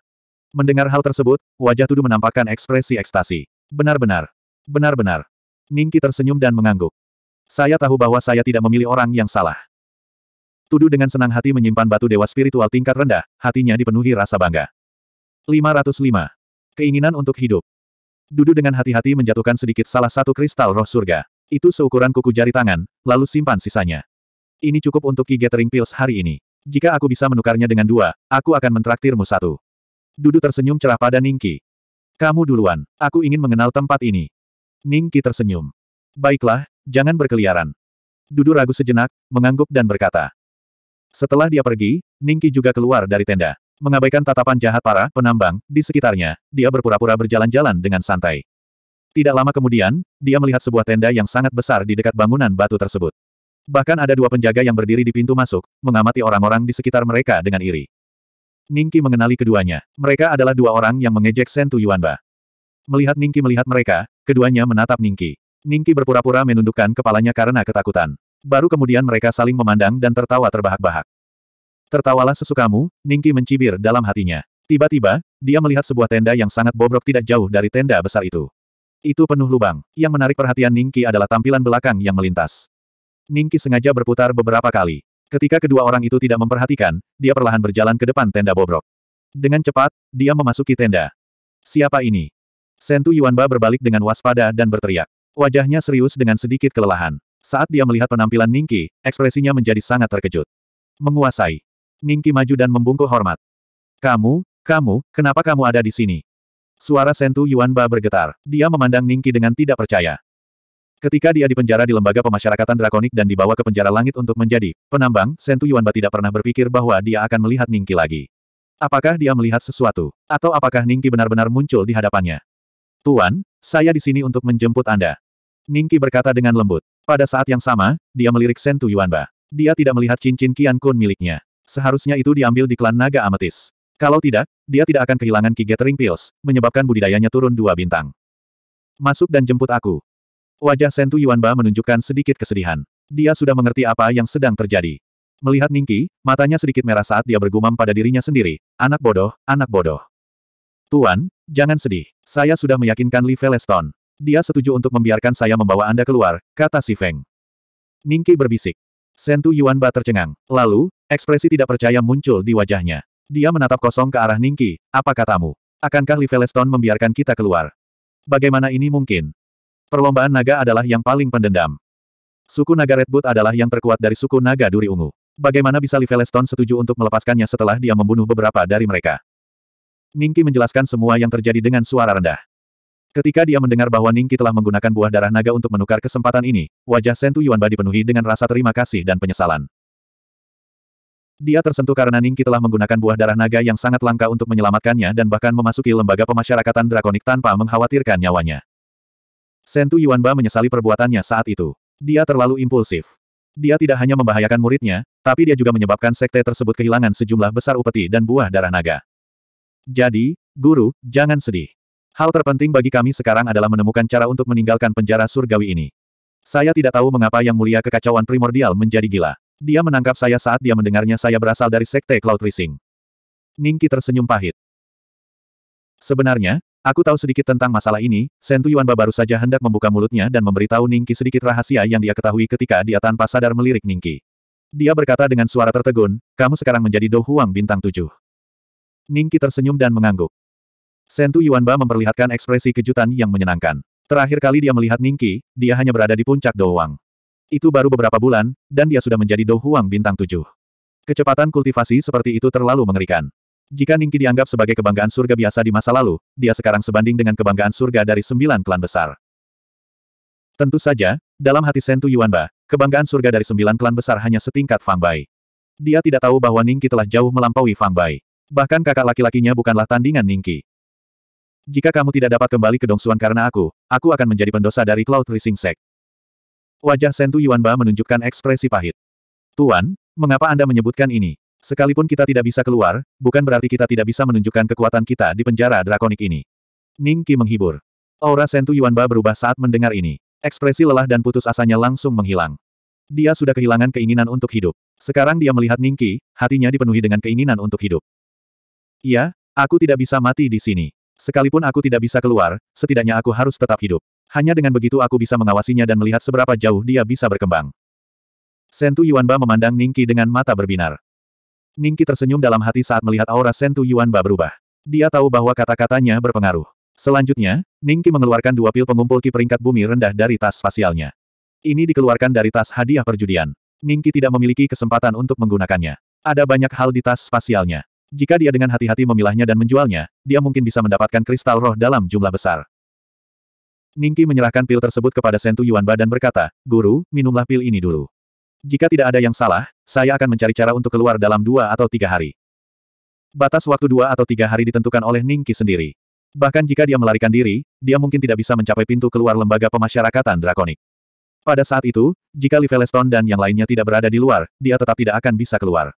Mendengar hal tersebut, wajah Tudu menampakkan ekspresi ekstasi. Benar-benar. Benar-benar. Ningki tersenyum dan mengangguk. Saya tahu bahwa saya tidak memilih orang yang salah. Tudu dengan senang hati menyimpan batu dewa spiritual tingkat rendah, hatinya dipenuhi rasa bangga. 505. Keinginan untuk hidup. Dudu dengan hati-hati menjatuhkan sedikit salah satu kristal roh surga. Itu seukuran kuku jari tangan, lalu simpan sisanya. Ini cukup untuk Ki Gathering Pills hari ini. Jika aku bisa menukarnya dengan dua, aku akan mentraktirmu satu. Dudu tersenyum cerah pada Ningki. Kamu duluan, aku ingin mengenal tempat ini. Ningki tersenyum. Baiklah, jangan berkeliaran. Dudu ragu sejenak, mengangguk dan berkata. Setelah dia pergi, Ningki juga keluar dari tenda. Mengabaikan tatapan jahat para penambang di sekitarnya, dia berpura-pura berjalan-jalan dengan santai. Tidak lama kemudian, dia melihat sebuah tenda yang sangat besar di dekat bangunan batu tersebut. Bahkan ada dua penjaga yang berdiri di pintu masuk, mengamati orang-orang di sekitar mereka dengan iri. Ningki mengenali keduanya. Mereka adalah dua orang yang mengejek Sentu Yuanba. Melihat Ningki melihat mereka, keduanya menatap Ningki. Ningki berpura-pura menundukkan kepalanya karena ketakutan. Baru kemudian mereka saling memandang dan tertawa terbahak-bahak. Tertawalah sesukamu, Ningki mencibir dalam hatinya. Tiba-tiba, dia melihat sebuah tenda yang sangat bobrok tidak jauh dari tenda besar itu. Itu penuh lubang. Yang menarik perhatian Ningki adalah tampilan belakang yang melintas. Ningki sengaja berputar beberapa kali. Ketika kedua orang itu tidak memperhatikan, dia perlahan berjalan ke depan tenda bobrok. Dengan cepat, dia memasuki tenda. Siapa ini? Sentu Yuanba berbalik dengan waspada dan berteriak. Wajahnya serius dengan sedikit kelelahan. Saat dia melihat penampilan Ningki, ekspresinya menjadi sangat terkejut. Menguasai. Ningki maju dan membungkuk hormat. Kamu, kamu, kenapa kamu ada di sini? Suara Sentu Yuanba bergetar. Dia memandang Ningki dengan tidak percaya. Ketika dia dipenjara di lembaga pemasyarakatan drakonik dan dibawa ke penjara langit untuk menjadi penambang, Sentu Yuanba tidak pernah berpikir bahwa dia akan melihat Ningki lagi. Apakah dia melihat sesuatu? Atau apakah Ningki benar-benar muncul di hadapannya? Tuan, saya di sini untuk menjemput Anda. Ningki berkata dengan lembut. Pada saat yang sama, dia melirik Sentu Yuanba. Dia tidak melihat cincin Qian Kun miliknya. Seharusnya itu diambil di klan naga ametis. Kalau tidak, dia tidak akan kehilangan Ki Gathering Pills, menyebabkan budidayanya turun dua bintang. Masuk dan jemput aku. Wajah Sentu Yuanba menunjukkan sedikit kesedihan. Dia sudah mengerti apa yang sedang terjadi. Melihat Ningki, matanya sedikit merah saat dia bergumam pada dirinya sendiri. Anak bodoh, anak bodoh. Tuan, jangan sedih. Saya sudah meyakinkan Li Veleston. Dia setuju untuk membiarkan saya membawa Anda keluar, kata si Feng. Ningki berbisik. Sentu Yuanba tercengang. Lalu, ekspresi tidak percaya muncul di wajahnya. Dia menatap kosong ke arah Ningki, apa katamu? Akankah Liveleston membiarkan kita keluar? Bagaimana ini mungkin? Perlombaan naga adalah yang paling pendendam. Suku naga Redwood adalah yang terkuat dari suku naga duri ungu. Bagaimana bisa Liveleston setuju untuk melepaskannya setelah dia membunuh beberapa dari mereka? Ningki menjelaskan semua yang terjadi dengan suara rendah. Ketika dia mendengar bahwa Ningki telah menggunakan buah darah naga untuk menukar kesempatan ini, wajah Sentu Yuanba dipenuhi dengan rasa terima kasih dan penyesalan. Dia tersentuh karena Ningki telah menggunakan buah darah naga yang sangat langka untuk menyelamatkannya dan bahkan memasuki lembaga pemasyarakatan drakonik tanpa mengkhawatirkan nyawanya. Sentu Yuanba menyesali perbuatannya saat itu. Dia terlalu impulsif. Dia tidak hanya membahayakan muridnya, tapi dia juga menyebabkan sekte tersebut kehilangan sejumlah besar upeti dan buah darah naga. Jadi, guru, jangan sedih. Hal terpenting bagi kami sekarang adalah menemukan cara untuk meninggalkan penjara surgawi ini. Saya tidak tahu mengapa yang mulia kekacauan primordial menjadi gila. Dia menangkap saya saat dia mendengarnya saya berasal dari sekte Cloud Rising. Ningki tersenyum pahit. Sebenarnya, aku tahu sedikit tentang masalah ini, Sentu Yuanba baru saja hendak membuka mulutnya dan memberitahu Ningki sedikit rahasia yang dia ketahui ketika dia tanpa sadar melirik Ningki. Dia berkata dengan suara tertegun, kamu sekarang menjadi Do bintang tujuh. Ningki tersenyum dan mengangguk. Sentu Yuanba memperlihatkan ekspresi kejutan yang menyenangkan. Terakhir kali dia melihat Ningki, dia hanya berada di puncak Douwang. Itu baru beberapa bulan, dan dia sudah menjadi Douhuang bintang tujuh. Kecepatan kultivasi seperti itu terlalu mengerikan. Jika Ningki dianggap sebagai kebanggaan surga biasa di masa lalu, dia sekarang sebanding dengan kebanggaan surga dari sembilan klan besar. Tentu saja, dalam hati Sentu Yuanba, kebanggaan surga dari sembilan klan besar hanya setingkat Fang Bai. Dia tidak tahu bahwa Ningki telah jauh melampaui Fang Bai. Bahkan kakak laki-lakinya bukanlah tandingan Ningki. Jika kamu tidak dapat kembali ke Dongsuan karena aku, aku akan menjadi pendosa dari Cloud Rising Sect. Wajah Sentu Yuanba menunjukkan ekspresi pahit. Tuan, mengapa Anda menyebutkan ini? Sekalipun kita tidak bisa keluar, bukan berarti kita tidak bisa menunjukkan kekuatan kita di penjara drakonik ini. Ning Qi menghibur. Aura Sentu Yuanba berubah saat mendengar ini. Ekspresi lelah dan putus asanya langsung menghilang. Dia sudah kehilangan keinginan untuk hidup. Sekarang dia melihat Ning Qi, hatinya dipenuhi dengan keinginan untuk hidup. Iya, aku tidak bisa mati di sini. Sekalipun aku tidak bisa keluar, setidaknya aku harus tetap hidup. Hanya dengan begitu aku bisa mengawasinya dan melihat seberapa jauh dia bisa berkembang. Sentu Yuanba memandang Ningki dengan mata berbinar. Ningki tersenyum dalam hati saat melihat aura Sentu Yuanba berubah. Dia tahu bahwa kata-katanya berpengaruh. Selanjutnya, Ningki mengeluarkan dua pil pengumpul ki peringkat bumi rendah dari tas spasialnya. Ini dikeluarkan dari tas hadiah perjudian. Ningki tidak memiliki kesempatan untuk menggunakannya. Ada banyak hal di tas spasialnya. Jika dia dengan hati-hati memilahnya dan menjualnya, dia mungkin bisa mendapatkan kristal roh dalam jumlah besar. Ningki menyerahkan pil tersebut kepada Sentu Yuanba dan berkata, Guru, minumlah pil ini dulu. Jika tidak ada yang salah, saya akan mencari cara untuk keluar dalam dua atau tiga hari. Batas waktu dua atau tiga hari ditentukan oleh Ningki sendiri. Bahkan jika dia melarikan diri, dia mungkin tidak bisa mencapai pintu keluar lembaga pemasyarakatan drakonik. Pada saat itu, jika Livelestone dan yang lainnya tidak berada di luar, dia tetap tidak akan bisa keluar.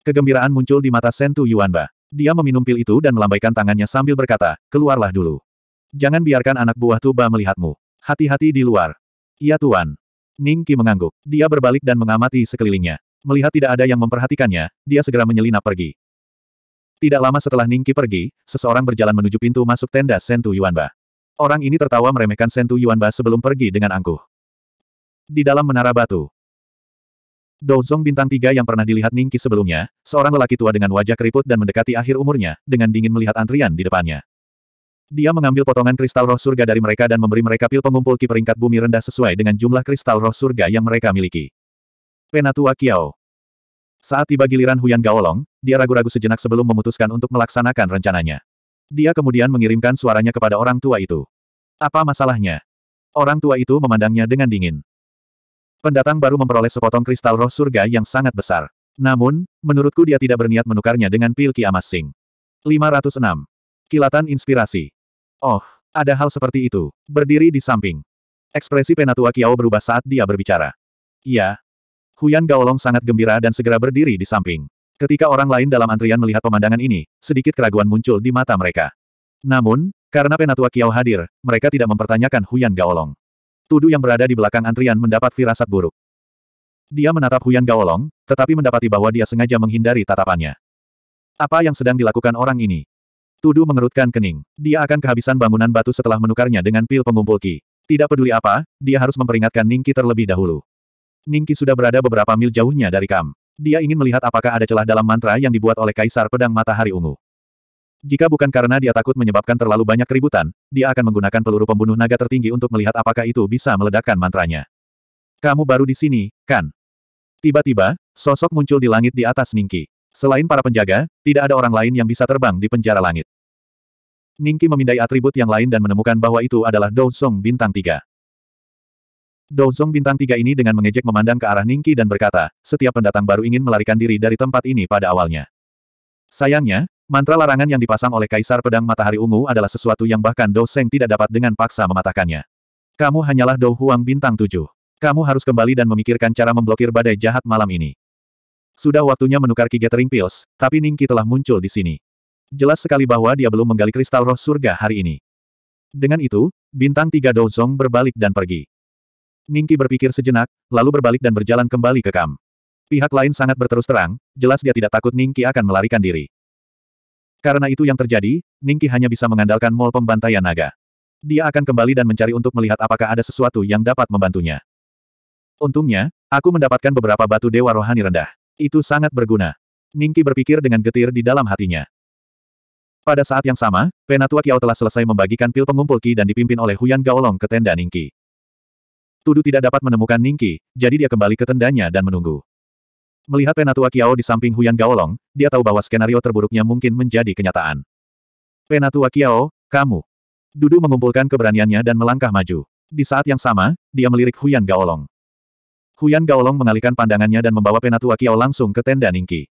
Kegembiraan muncul di mata Sentu Yuanba. Dia meminum pil itu dan melambaikan tangannya sambil berkata, keluarlah dulu. Jangan biarkan anak buah tuba melihatmu. Hati-hati di luar. Iya tuan. Ning Qi mengangguk. Dia berbalik dan mengamati sekelilingnya. Melihat tidak ada yang memperhatikannya, dia segera menyelinap pergi. Tidak lama setelah Ning Qi pergi, seseorang berjalan menuju pintu masuk tenda Sentu Yuanba. Orang ini tertawa meremehkan Sentu Yuanba sebelum pergi dengan angkuh. Di dalam menara batu, Douzong bintang tiga yang pernah dilihat Ningki sebelumnya, seorang lelaki tua dengan wajah keriput dan mendekati akhir umurnya, dengan dingin melihat antrian di depannya. Dia mengambil potongan kristal roh surga dari mereka dan memberi mereka pil pengumpul ki peringkat bumi rendah sesuai dengan jumlah kristal roh surga yang mereka miliki. Penatua Kiao Saat tiba giliran Huyan Gaolong, dia ragu-ragu sejenak sebelum memutuskan untuk melaksanakan rencananya. Dia kemudian mengirimkan suaranya kepada orang tua itu. Apa masalahnya? Orang tua itu memandangnya dengan dingin. Pendatang baru memperoleh sepotong kristal roh surga yang sangat besar. Namun, menurutku dia tidak berniat menukarnya dengan pil kiamat sing. 506. Kilatan inspirasi. Oh, ada hal seperti itu. Berdiri di samping. Ekspresi penatua Kiao berubah saat dia berbicara. Iya. Huyan Gaolong sangat gembira dan segera berdiri di samping. Ketika orang lain dalam antrian melihat pemandangan ini, sedikit keraguan muncul di mata mereka. Namun, karena penatua Kiao hadir, mereka tidak mempertanyakan Huyan Gaolong. Tudu yang berada di belakang antrian mendapat firasat buruk. Dia menatap Huyan Gaolong, tetapi mendapati bahwa dia sengaja menghindari tatapannya. Apa yang sedang dilakukan orang ini? Tudu mengerutkan kening. Dia akan kehabisan bangunan batu setelah menukarnya dengan pil pengumpul Ki. Tidak peduli apa, dia harus memperingatkan Ningki terlebih dahulu. Ningki sudah berada beberapa mil jauhnya dari Kam. Dia ingin melihat apakah ada celah dalam mantra yang dibuat oleh Kaisar Pedang Matahari Ungu. Jika bukan karena dia takut menyebabkan terlalu banyak keributan, dia akan menggunakan peluru pembunuh naga tertinggi untuk melihat apakah itu bisa meledakkan mantranya. Kamu baru di sini, kan? Tiba-tiba, sosok muncul di langit di atas Ningki. Selain para penjaga, tidak ada orang lain yang bisa terbang di penjara langit. Ningki memindai atribut yang lain dan menemukan bahwa itu adalah Douzong Bintang Tiga. Douzong Bintang tiga ini dengan mengejek memandang ke arah Ningki dan berkata, setiap pendatang baru ingin melarikan diri dari tempat ini pada awalnya. Sayangnya, Mantra larangan yang dipasang oleh Kaisar Pedang Matahari Ungu adalah sesuatu yang bahkan Dou Seng tidak dapat dengan paksa mematahkannya. Kamu hanyalah Dou Huang Bintang Tujuh. Kamu harus kembali dan memikirkan cara memblokir badai jahat malam ini. Sudah waktunya menukar Ki Gathering Pills, tapi Ningki telah muncul di sini. Jelas sekali bahwa dia belum menggali kristal roh surga hari ini. Dengan itu, bintang tiga Dou Zong berbalik dan pergi. Ningki berpikir sejenak, lalu berbalik dan berjalan kembali ke kam. Pihak lain sangat berterus terang, jelas dia tidak takut Ningki akan melarikan diri. Karena itu yang terjadi, Ningki hanya bisa mengandalkan mol pembantaian naga. Dia akan kembali dan mencari untuk melihat apakah ada sesuatu yang dapat membantunya. Untungnya, aku mendapatkan beberapa batu dewa rohani rendah. Itu sangat berguna. Ningki berpikir dengan getir di dalam hatinya. Pada saat yang sama, Penatua Kiao telah selesai membagikan pil pengumpul Ki dan dipimpin oleh Huyan Gaolong ke tenda Ningki. Tudu tidak dapat menemukan Ningki, jadi dia kembali ke tendanya dan menunggu. Melihat Penatua Kiao di samping Huyan Gaolong, dia tahu bahwa skenario terburuknya mungkin menjadi kenyataan. Penatua Kiao, kamu. Dudu mengumpulkan keberaniannya dan melangkah maju. Di saat yang sama, dia melirik Huyan Gaolong. Huyan Gaolong mengalihkan pandangannya dan membawa Penatua Kiao langsung ke tenda Ningki.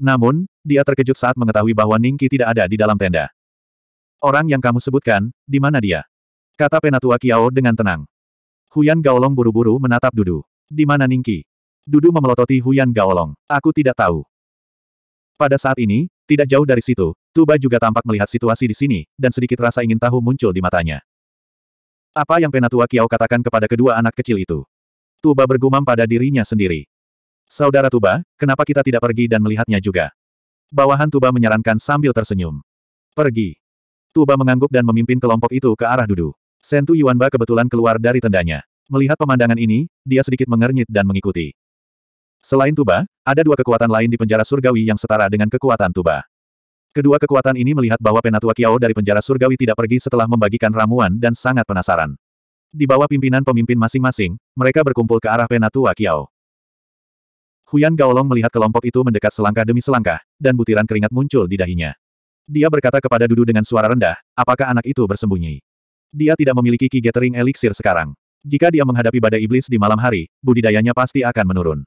Namun, dia terkejut saat mengetahui bahwa Ningki tidak ada di dalam tenda. Orang yang kamu sebutkan, di mana dia? Kata Penatua Kiao dengan tenang. Huyan Gaolong buru-buru menatap Dudu. Di mana Ningki? Dudu memelototi Huyan Gaolong. Aku tidak tahu. Pada saat ini, tidak jauh dari situ, Tuba juga tampak melihat situasi di sini, dan sedikit rasa ingin tahu muncul di matanya. Apa yang Penatua Kiao katakan kepada kedua anak kecil itu? Tuba bergumam pada dirinya sendiri. Saudara Tuba, kenapa kita tidak pergi dan melihatnya juga? Bawahan Tuba menyarankan sambil tersenyum. Pergi. Tuba mengangguk dan memimpin kelompok itu ke arah Dudu. Sentu Yuanba kebetulan keluar dari tendanya. Melihat pemandangan ini, dia sedikit mengernyit dan mengikuti. Selain Tuba, ada dua kekuatan lain di penjara surgawi yang setara dengan kekuatan Tuba. Kedua kekuatan ini melihat bahwa Penatua Kiao dari penjara surgawi tidak pergi setelah membagikan ramuan dan sangat penasaran. Di bawah pimpinan pemimpin masing-masing, mereka berkumpul ke arah Penatua Kiao. Huyan Gaolong melihat kelompok itu mendekat selangkah demi selangkah, dan butiran keringat muncul di dahinya. Dia berkata kepada Dudu dengan suara rendah, apakah anak itu bersembunyi? Dia tidak memiliki Ki Gathering Elixir sekarang. Jika dia menghadapi badai iblis di malam hari, budidayanya pasti akan menurun.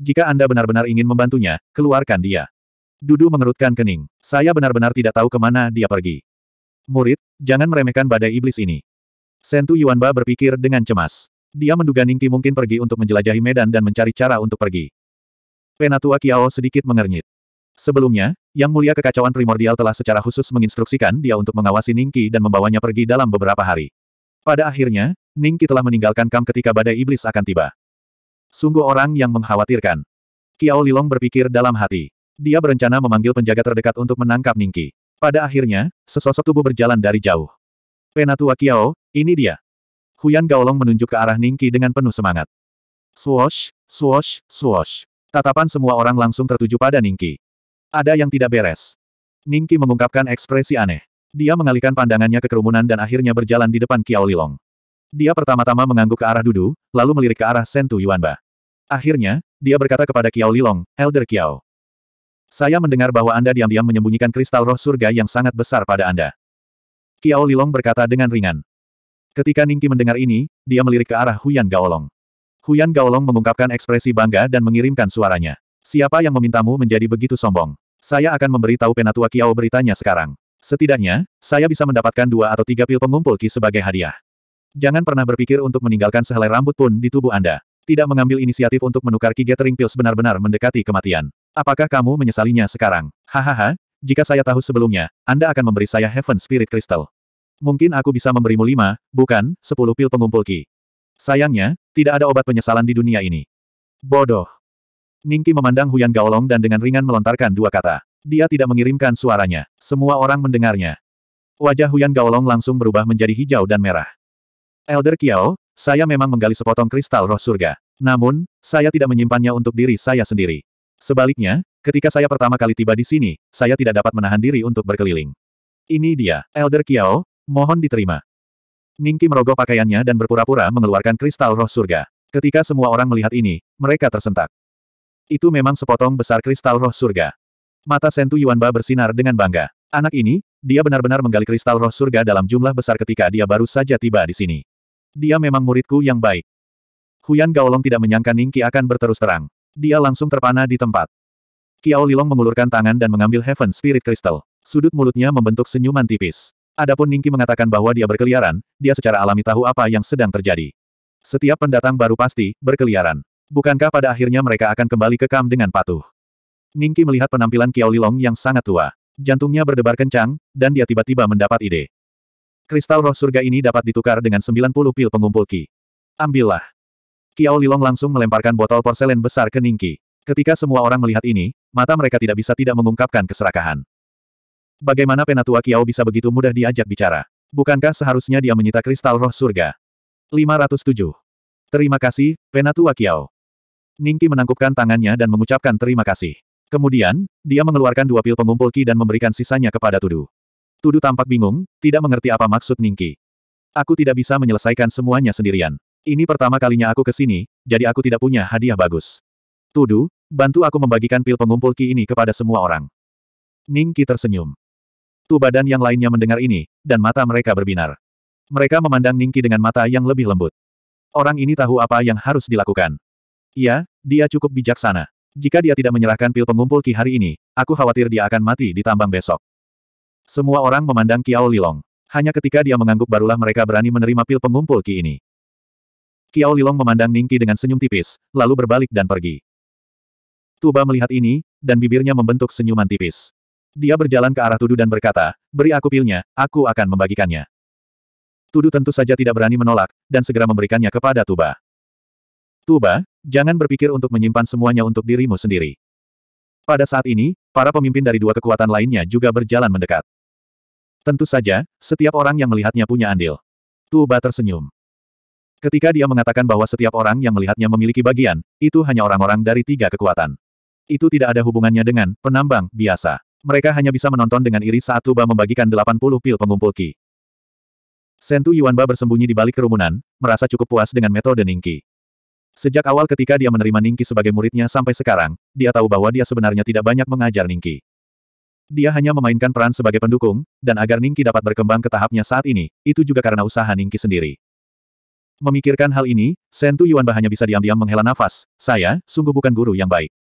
Jika Anda benar-benar ingin membantunya, keluarkan dia. Dudu mengerutkan kening. Saya benar-benar tidak tahu kemana dia pergi. Murid, jangan meremehkan badai iblis ini. Sentu Yuanba berpikir dengan cemas. Dia menduga Ningti mungkin pergi untuk menjelajahi medan dan mencari cara untuk pergi. Penatua Kiao sedikit mengernyit. Sebelumnya, Yang Mulia Kekacauan Primordial telah secara khusus menginstruksikan dia untuk mengawasi Ningki dan membawanya pergi dalam beberapa hari. Pada akhirnya, Ningki telah meninggalkan kam ketika badai iblis akan tiba. Sungguh orang yang mengkhawatirkan. Kiao Lilong berpikir dalam hati. Dia berencana memanggil penjaga terdekat untuk menangkap Ningki. Pada akhirnya, sesosok tubuh berjalan dari jauh. Penatua Kiao, ini dia. Huyan Gaolong menunjuk ke arah Ningki dengan penuh semangat. Swosh, swosh, swosh. Tatapan semua orang langsung tertuju pada Ningki. Ada yang tidak beres. Ningki mengungkapkan ekspresi aneh. Dia mengalihkan pandangannya ke kerumunan dan akhirnya berjalan di depan Kiao Lilong. Dia pertama-tama mengangguk ke arah Dudu, lalu melirik ke arah Sentu Yuanba. Akhirnya, dia berkata kepada Qiao Lilong, Elder Kiao. Saya mendengar bahwa Anda diam-diam menyembunyikan kristal roh surga yang sangat besar pada Anda. Qiao Lilong berkata dengan ringan. Ketika Ningki mendengar ini, dia melirik ke arah Huyan Gaolong. Huyan Gaolong mengungkapkan ekspresi bangga dan mengirimkan suaranya. Siapa yang memintamu menjadi begitu sombong? Saya akan memberitahu Penatua Kiao beritanya sekarang. Setidaknya, saya bisa mendapatkan dua atau tiga pil pengumpul Ki sebagai hadiah. Jangan pernah berpikir untuk meninggalkan sehelai rambut pun di tubuh Anda. Tidak mengambil inisiatif untuk menukar Ki Gathering Pills benar-benar mendekati kematian. Apakah kamu menyesalinya sekarang? Hahaha, jika saya tahu sebelumnya, Anda akan memberi saya Heaven Spirit Crystal. Mungkin aku bisa memberimu lima, bukan, sepuluh pil pengumpul Ki. Sayangnya, tidak ada obat penyesalan di dunia ini. Bodoh. Ningki memandang Huyan Gaolong dan dengan ringan melontarkan dua kata. Dia tidak mengirimkan suaranya. Semua orang mendengarnya. Wajah Huyan Gaolong langsung berubah menjadi hijau dan merah. Elder Kiao, saya memang menggali sepotong kristal roh surga. Namun, saya tidak menyimpannya untuk diri saya sendiri. Sebaliknya, ketika saya pertama kali tiba di sini, saya tidak dapat menahan diri untuk berkeliling. Ini dia, Elder Kiao, mohon diterima. Ningki merogoh pakaiannya dan berpura-pura mengeluarkan kristal roh surga. Ketika semua orang melihat ini, mereka tersentak. Itu memang sepotong besar kristal roh surga. Mata Sentu Yuanba bersinar dengan bangga. Anak ini, dia benar-benar menggali kristal roh surga dalam jumlah besar ketika dia baru saja tiba di sini. Dia memang muridku yang baik. Huyan Gaolong tidak menyangka Ningqi akan berterus terang. Dia langsung terpana di tempat. Kiao Lilong mengulurkan tangan dan mengambil Heaven Spirit Crystal. Sudut mulutnya membentuk senyuman tipis. Adapun Ningqi mengatakan bahwa dia berkeliaran, dia secara alami tahu apa yang sedang terjadi. Setiap pendatang baru pasti berkeliaran. Bukankah pada akhirnya mereka akan kembali ke Kam dengan patuh? Ningki melihat penampilan Qiao Lilong yang sangat tua. Jantungnya berdebar kencang, dan dia tiba-tiba mendapat ide. Kristal roh surga ini dapat ditukar dengan 90 pil pengumpul Qi. Ambillah. Li Lilong langsung melemparkan botol porselen besar ke Ningki. Ketika semua orang melihat ini, mata mereka tidak bisa tidak mengungkapkan keserakahan. Bagaimana penatua Kiao bisa begitu mudah diajak bicara? Bukankah seharusnya dia menyita kristal roh surga? 507. Terima kasih, penatua Kiao. Ningki menangkupkan tangannya dan mengucapkan terima kasih. Kemudian, dia mengeluarkan dua pil pengumpul Qi dan memberikan sisanya kepada Tudu. Tudu tampak bingung, tidak mengerti apa maksud Ningki. Aku tidak bisa menyelesaikan semuanya sendirian. Ini pertama kalinya aku ke sini, jadi aku tidak punya hadiah bagus. Tudu, bantu aku membagikan pil pengumpul Ki ini kepada semua orang. Ningki tersenyum. Tu badan yang lainnya mendengar ini, dan mata mereka berbinar. Mereka memandang Ningki dengan mata yang lebih lembut. Orang ini tahu apa yang harus dilakukan. Iya, dia cukup bijaksana. Jika dia tidak menyerahkan pil pengumpul Ki hari ini, aku khawatir dia akan mati di tambang besok. Semua orang memandang Kiao Lilong. Hanya ketika dia mengangguk barulah mereka berani menerima pil pengumpul Ki ini. Kiao Lilong memandang Ningki dengan senyum tipis, lalu berbalik dan pergi. Tuba melihat ini, dan bibirnya membentuk senyuman tipis. Dia berjalan ke arah Tudu dan berkata, beri aku pilnya, aku akan membagikannya. Tudu tentu saja tidak berani menolak, dan segera memberikannya kepada Tuba. Tuba, jangan berpikir untuk menyimpan semuanya untuk dirimu sendiri. Pada saat ini, para pemimpin dari dua kekuatan lainnya juga berjalan mendekat. Tentu saja, setiap orang yang melihatnya punya andil. Tuba tersenyum. Ketika dia mengatakan bahwa setiap orang yang melihatnya memiliki bagian, itu hanya orang-orang dari tiga kekuatan. Itu tidak ada hubungannya dengan penambang biasa. Mereka hanya bisa menonton dengan iri saat Tuba membagikan 80 pil pengumpul Ki. Sentu Yuanba bersembunyi di balik kerumunan, merasa cukup puas dengan metode Ningki. Sejak awal ketika dia menerima Ningki sebagai muridnya sampai sekarang, dia tahu bahwa dia sebenarnya tidak banyak mengajar Ningki. Dia hanya memainkan peran sebagai pendukung, dan agar Ningki dapat berkembang ke tahapnya saat ini, itu juga karena usaha Ningki sendiri. Memikirkan hal ini, Sentu Yuan bahannya bisa diam-diam menghela nafas, saya, sungguh bukan guru yang baik.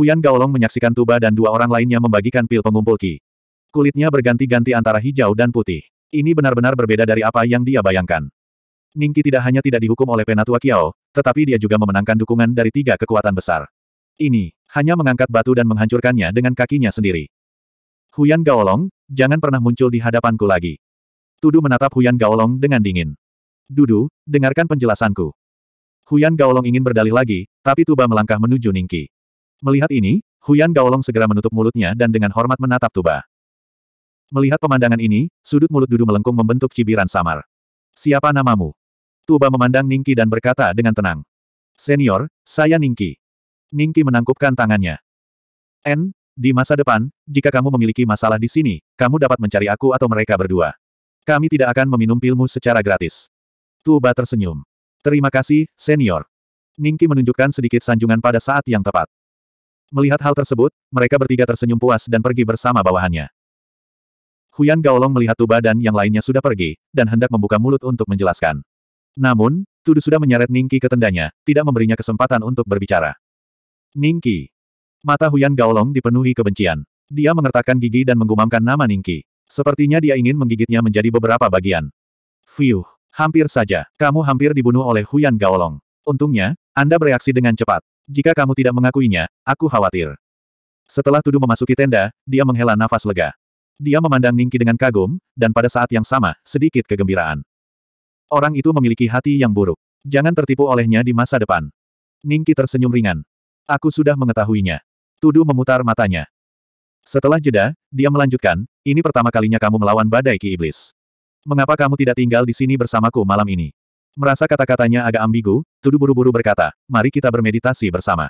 Huyan Gaolong menyaksikan Tuba dan dua orang lainnya membagikan pil pengumpul Ki. Kulitnya berganti-ganti antara hijau dan putih. Ini benar-benar berbeda dari apa yang dia bayangkan. Ningki tidak hanya tidak dihukum oleh Penatua Kiao, tetapi dia juga memenangkan dukungan dari tiga kekuatan besar. Ini, hanya mengangkat batu dan menghancurkannya dengan kakinya sendiri. Huyan Gaolong, jangan pernah muncul di hadapanku lagi. Tudu menatap Huyan Gaolong dengan dingin. Dudu, dengarkan penjelasanku. Huyan Gaolong ingin berdalih lagi, tapi Tuba melangkah menuju Ningki. Melihat ini, Huyan Gaolong segera menutup mulutnya dan dengan hormat menatap Tuba. Melihat pemandangan ini, sudut mulut Dudu melengkung membentuk cibiran samar. Siapa namamu? Tuba memandang Ningki dan berkata dengan tenang. Senior, saya Ningki. Ningki menangkupkan tangannya. N, di masa depan, jika kamu memiliki masalah di sini, kamu dapat mencari aku atau mereka berdua. Kami tidak akan meminum pilmu secara gratis. Tuba tersenyum. Terima kasih, senior. Ningki menunjukkan sedikit sanjungan pada saat yang tepat. Melihat hal tersebut, mereka bertiga tersenyum puas dan pergi bersama bawahannya. Huyan Gaolong melihat Tuba dan yang lainnya sudah pergi, dan hendak membuka mulut untuk menjelaskan. Namun, Tudu sudah menyeret Ningki ke tendanya, tidak memberinya kesempatan untuk berbicara. Ningki. Mata Huyan Gaolong dipenuhi kebencian. Dia mengertakkan gigi dan menggumamkan nama Ningki. Sepertinya dia ingin menggigitnya menjadi beberapa bagian. Fiuh. Hampir saja. Kamu hampir dibunuh oleh Huyan Gaolong. Untungnya, Anda bereaksi dengan cepat. Jika kamu tidak mengakuinya, aku khawatir. Setelah Tudu memasuki tenda, dia menghela nafas lega. Dia memandang Ningki dengan kagum, dan pada saat yang sama, sedikit kegembiraan. Orang itu memiliki hati yang buruk. Jangan tertipu olehnya di masa depan. Ningki tersenyum ringan. Aku sudah mengetahuinya. Tudu memutar matanya. Setelah jeda, dia melanjutkan, ini pertama kalinya kamu melawan badai ki iblis. Mengapa kamu tidak tinggal di sini bersamaku malam ini? Merasa kata-katanya agak ambigu, Tudu buru-buru berkata, mari kita bermeditasi bersama.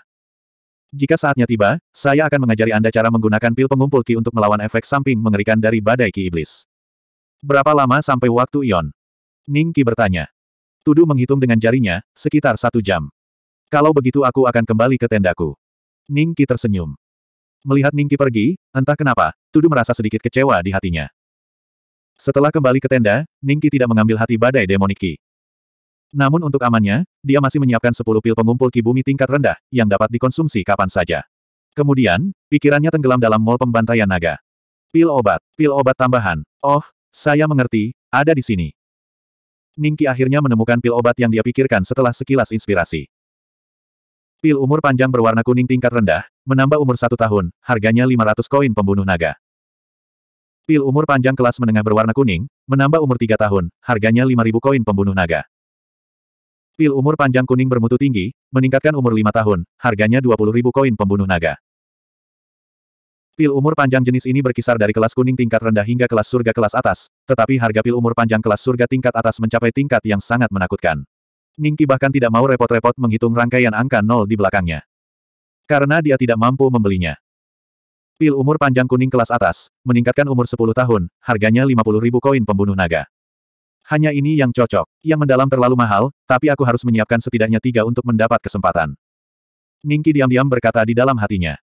Jika saatnya tiba, saya akan mengajari Anda cara menggunakan pil pengumpul ki untuk melawan efek samping mengerikan dari badai ki iblis. Berapa lama sampai waktu Ion? Ning Ki bertanya. Tudu menghitung dengan jarinya, sekitar satu jam. Kalau begitu aku akan kembali ke tendaku. Ningki tersenyum. Melihat Ningki pergi, entah kenapa, Tudu merasa sedikit kecewa di hatinya. Setelah kembali ke tenda, Ningki tidak mengambil hati badai demoniki. Namun untuk amannya, dia masih menyiapkan 10 pil pengumpul kibumi tingkat rendah, yang dapat dikonsumsi kapan saja. Kemudian, pikirannya tenggelam dalam mall pembantaian naga. Pil obat, pil obat tambahan. Oh, saya mengerti, ada di sini. Ningki akhirnya menemukan pil obat yang dia pikirkan setelah sekilas inspirasi. Pil umur panjang berwarna kuning tingkat rendah, menambah umur satu tahun, harganya 500 koin pembunuh naga. Pil umur panjang kelas menengah berwarna kuning, menambah umur tiga tahun, harganya 5000 koin pembunuh naga. Pil umur panjang kuning bermutu tinggi, meningkatkan umur lima tahun, harganya 20.000 koin pembunuh naga. Pil umur panjang jenis ini berkisar dari kelas kuning tingkat rendah hingga kelas surga kelas atas, tetapi harga pil umur panjang kelas surga tingkat atas mencapai tingkat yang sangat menakutkan. Ningki bahkan tidak mau repot-repot menghitung rangkaian angka nol di belakangnya. Karena dia tidak mampu membelinya. Pil umur panjang kuning kelas atas, meningkatkan umur 10 tahun, harganya 50 ribu koin pembunuh naga. Hanya ini yang cocok. Yang mendalam terlalu mahal, tapi aku harus menyiapkan setidaknya tiga untuk mendapat kesempatan. Ningki diam-diam berkata di dalam hatinya.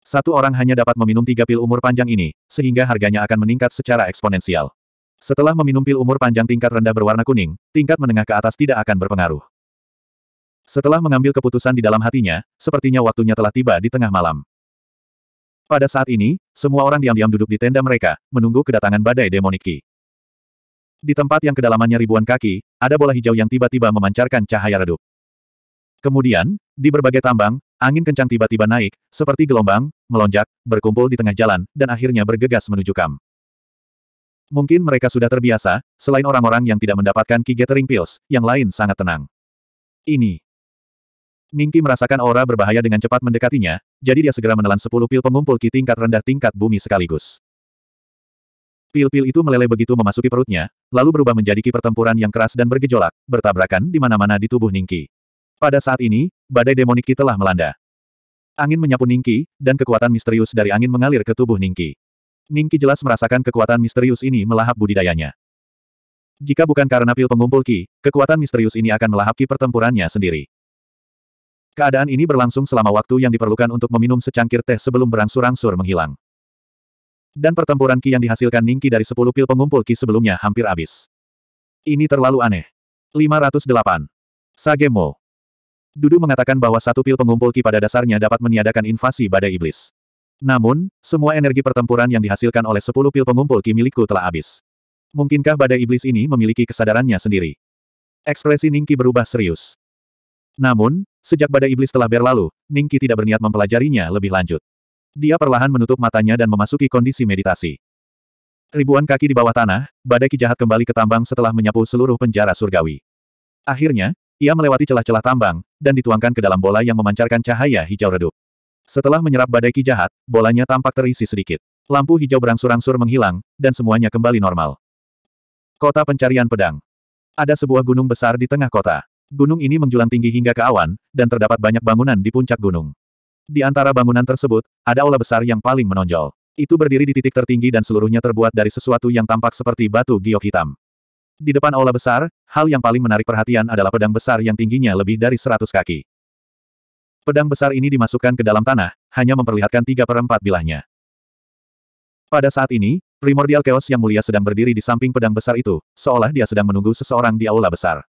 Satu orang hanya dapat meminum tiga pil umur panjang ini, sehingga harganya akan meningkat secara eksponensial. Setelah meminum pil umur panjang tingkat rendah berwarna kuning, tingkat menengah ke atas tidak akan berpengaruh. Setelah mengambil keputusan di dalam hatinya, sepertinya waktunya telah tiba di tengah malam. Pada saat ini, semua orang diam-diam duduk di tenda mereka, menunggu kedatangan badai demonik Di tempat yang kedalamannya ribuan kaki, ada bola hijau yang tiba-tiba memancarkan cahaya redup. Kemudian, di berbagai tambang, angin kencang tiba-tiba naik, seperti gelombang, melonjak, berkumpul di tengah jalan, dan akhirnya bergegas menuju kam. Mungkin mereka sudah terbiasa, selain orang-orang yang tidak mendapatkan Ki Gathering Pills, yang lain sangat tenang. Ini. Ningki merasakan aura berbahaya dengan cepat mendekatinya, jadi dia segera menelan sepuluh pil pengumpul Ki tingkat rendah tingkat bumi sekaligus. Pil-pil itu meleleh begitu memasuki perutnya, lalu berubah menjadi Ki pertempuran yang keras dan bergejolak, bertabrakan di mana-mana di tubuh Ningki. Pada saat ini, badai demonik Ki telah melanda. Angin menyapu Ningki, dan kekuatan misterius dari angin mengalir ke tubuh Ningki. Ningki jelas merasakan kekuatan misterius ini melahap budidayanya. Jika bukan karena pil pengumpul Ki, kekuatan misterius ini akan melahap Ki pertempurannya sendiri. Keadaan ini berlangsung selama waktu yang diperlukan untuk meminum secangkir teh sebelum berangsur-angsur menghilang. Dan pertempuran Ki yang dihasilkan Ningki dari 10 pil pengumpul Ki sebelumnya hampir habis. Ini terlalu aneh. 508. Sagemo. Dudu mengatakan bahwa satu pil pengumpul Ki pada dasarnya dapat meniadakan invasi badai iblis. Namun, semua energi pertempuran yang dihasilkan oleh sepuluh pil pengumpul ki milikku telah habis. Mungkinkah badai iblis ini memiliki kesadarannya sendiri? Ekspresi Ningki berubah serius. Namun, sejak badai iblis telah berlalu, Ningki tidak berniat mempelajarinya lebih lanjut. Dia perlahan menutup matanya dan memasuki kondisi meditasi. Ribuan kaki di bawah tanah, badai ki jahat kembali ke tambang setelah menyapu seluruh penjara surgawi. Akhirnya, ia melewati celah-celah tambang, dan dituangkan ke dalam bola yang memancarkan cahaya hijau redup. Setelah menyerap badai ki jahat, bolanya tampak terisi sedikit. Lampu hijau berangsur-angsur menghilang, dan semuanya kembali normal. Kota Pencarian Pedang Ada sebuah gunung besar di tengah kota. Gunung ini menjulang tinggi hingga ke awan, dan terdapat banyak bangunan di puncak gunung. Di antara bangunan tersebut, ada aula besar yang paling menonjol. Itu berdiri di titik tertinggi dan seluruhnya terbuat dari sesuatu yang tampak seperti batu giok hitam. Di depan aula besar, hal yang paling menarik perhatian adalah pedang besar yang tingginya lebih dari 100 kaki. Pedang besar ini dimasukkan ke dalam tanah, hanya memperlihatkan tiga perempat bilahnya. Pada saat ini, primordial chaos yang mulia sedang berdiri di samping pedang besar itu, seolah dia sedang menunggu seseorang di aula besar.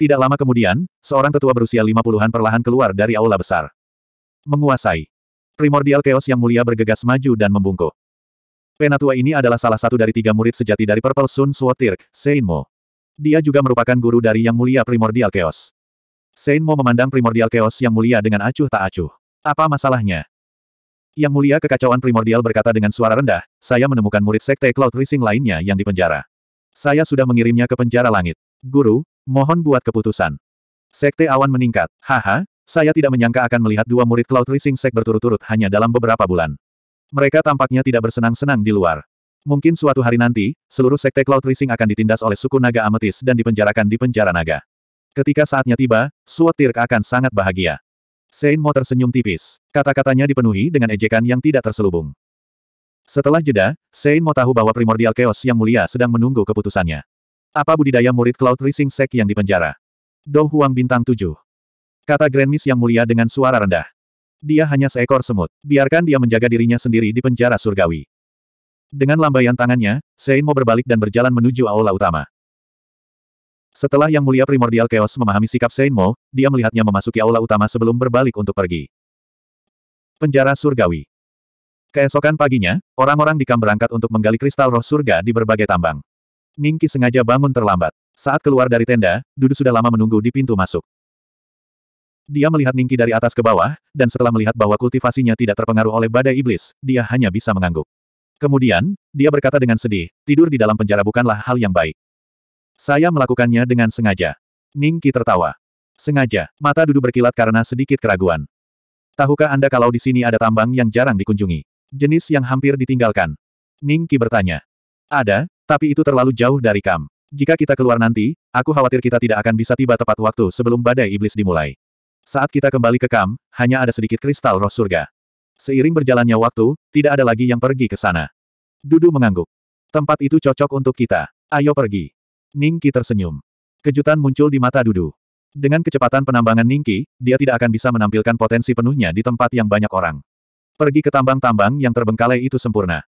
Tidak lama kemudian, seorang tetua berusia lima puluhan perlahan keluar dari aula besar. Menguasai. Primordial chaos yang mulia bergegas maju dan membungkuk. Penatua ini adalah salah satu dari tiga murid sejati dari Purple Sun Sword Seinmo. Dia juga merupakan guru dari Yang Mulia Primordial Chaos. Sein Mo memandang primordial chaos yang mulia dengan acuh tak acuh. Apa masalahnya? Yang mulia kekacauan primordial berkata dengan suara rendah, saya menemukan murid sekte Cloud Rising lainnya yang dipenjara. Saya sudah mengirimnya ke penjara langit. Guru, mohon buat keputusan. Sekte awan meningkat. Haha, saya tidak menyangka akan melihat dua murid Cloud Rising Sek berturut-turut hanya dalam beberapa bulan. Mereka tampaknya tidak bersenang-senang di luar. Mungkin suatu hari nanti, seluruh sekte Cloud Rising akan ditindas oleh suku naga ametis dan dipenjarakan di penjara naga. Ketika saatnya tiba, Suot Tirk akan sangat bahagia. Sein Mo tersenyum tipis. Kata-katanya dipenuhi dengan ejekan yang tidak terselubung. Setelah jeda, Sein Mo tahu bahwa primordial chaos yang mulia sedang menunggu keputusannya. Apa budidaya murid Cloud Rising Sek yang dipenjara? Dou Huang Bintang 7. Kata Grand Miss yang mulia dengan suara rendah. Dia hanya seekor semut. Biarkan dia menjaga dirinya sendiri di penjara surgawi. Dengan lambaian tangannya, Sein Mo berbalik dan berjalan menuju aula utama. Setelah Yang Mulia Primordial Chaos memahami sikap Saint Mo, dia melihatnya memasuki aula utama sebelum berbalik untuk pergi. Penjara Surgawi Keesokan paginya, orang-orang di kamp berangkat untuk menggali kristal roh surga di berbagai tambang. Ningki sengaja bangun terlambat. Saat keluar dari tenda, Dudu sudah lama menunggu di pintu masuk. Dia melihat Ningki dari atas ke bawah, dan setelah melihat bahwa kultivasinya tidak terpengaruh oleh badai iblis, dia hanya bisa mengangguk. Kemudian, dia berkata dengan sedih, tidur di dalam penjara bukanlah hal yang baik. Saya melakukannya dengan sengaja. Ning Qi tertawa. Sengaja, mata duduk berkilat karena sedikit keraguan. Tahukah Anda kalau di sini ada tambang yang jarang dikunjungi? Jenis yang hampir ditinggalkan. Ning Qi bertanya. Ada, tapi itu terlalu jauh dari Kam. Jika kita keluar nanti, aku khawatir kita tidak akan bisa tiba tepat waktu sebelum badai iblis dimulai. Saat kita kembali ke Kam, hanya ada sedikit kristal roh surga. Seiring berjalannya waktu, tidak ada lagi yang pergi ke sana. Dudu mengangguk. Tempat itu cocok untuk kita. Ayo pergi. Ningki tersenyum. Kejutan muncul di mata Dudu. Dengan kecepatan penambangan Ningki, dia tidak akan bisa menampilkan potensi penuhnya di tempat yang banyak orang. Pergi ke tambang-tambang yang terbengkalai itu sempurna.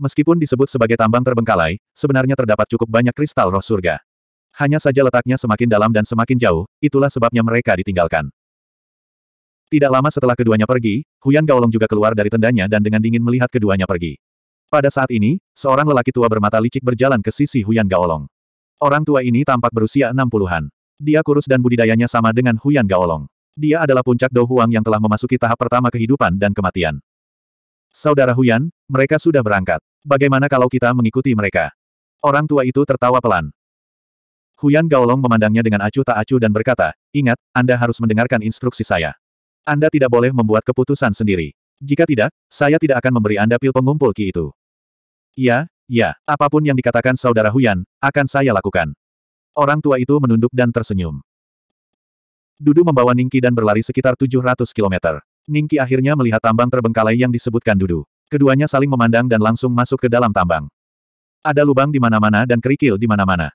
Meskipun disebut sebagai tambang terbengkalai, sebenarnya terdapat cukup banyak kristal roh surga. Hanya saja letaknya semakin dalam dan semakin jauh, itulah sebabnya mereka ditinggalkan. Tidak lama setelah keduanya pergi, Huyan Gaolong juga keluar dari tendanya dan dengan dingin melihat keduanya pergi. Pada saat ini, seorang lelaki tua bermata licik berjalan ke sisi Huyan Gaolong. Orang tua ini tampak berusia 60-an. Dia kurus dan budidayanya sama dengan Huyan Gaolong. Dia adalah puncak Dou Huang yang telah memasuki tahap pertama kehidupan dan kematian. Saudara Huyan, mereka sudah berangkat. Bagaimana kalau kita mengikuti mereka? Orang tua itu tertawa pelan. Huyan Gaolong memandangnya dengan acuh tak acuh dan berkata, Ingat, Anda harus mendengarkan instruksi saya. Anda tidak boleh membuat keputusan sendiri. Jika tidak, saya tidak akan memberi Anda pil pengumpul ki itu. Ya, Ya, apapun yang dikatakan saudara Huyan, akan saya lakukan. Orang tua itu menunduk dan tersenyum. Dudu membawa Ningki dan berlari sekitar 700 kilometer. Ningki akhirnya melihat tambang terbengkalai yang disebutkan Dudu. Keduanya saling memandang dan langsung masuk ke dalam tambang. Ada lubang di mana-mana dan kerikil di mana-mana.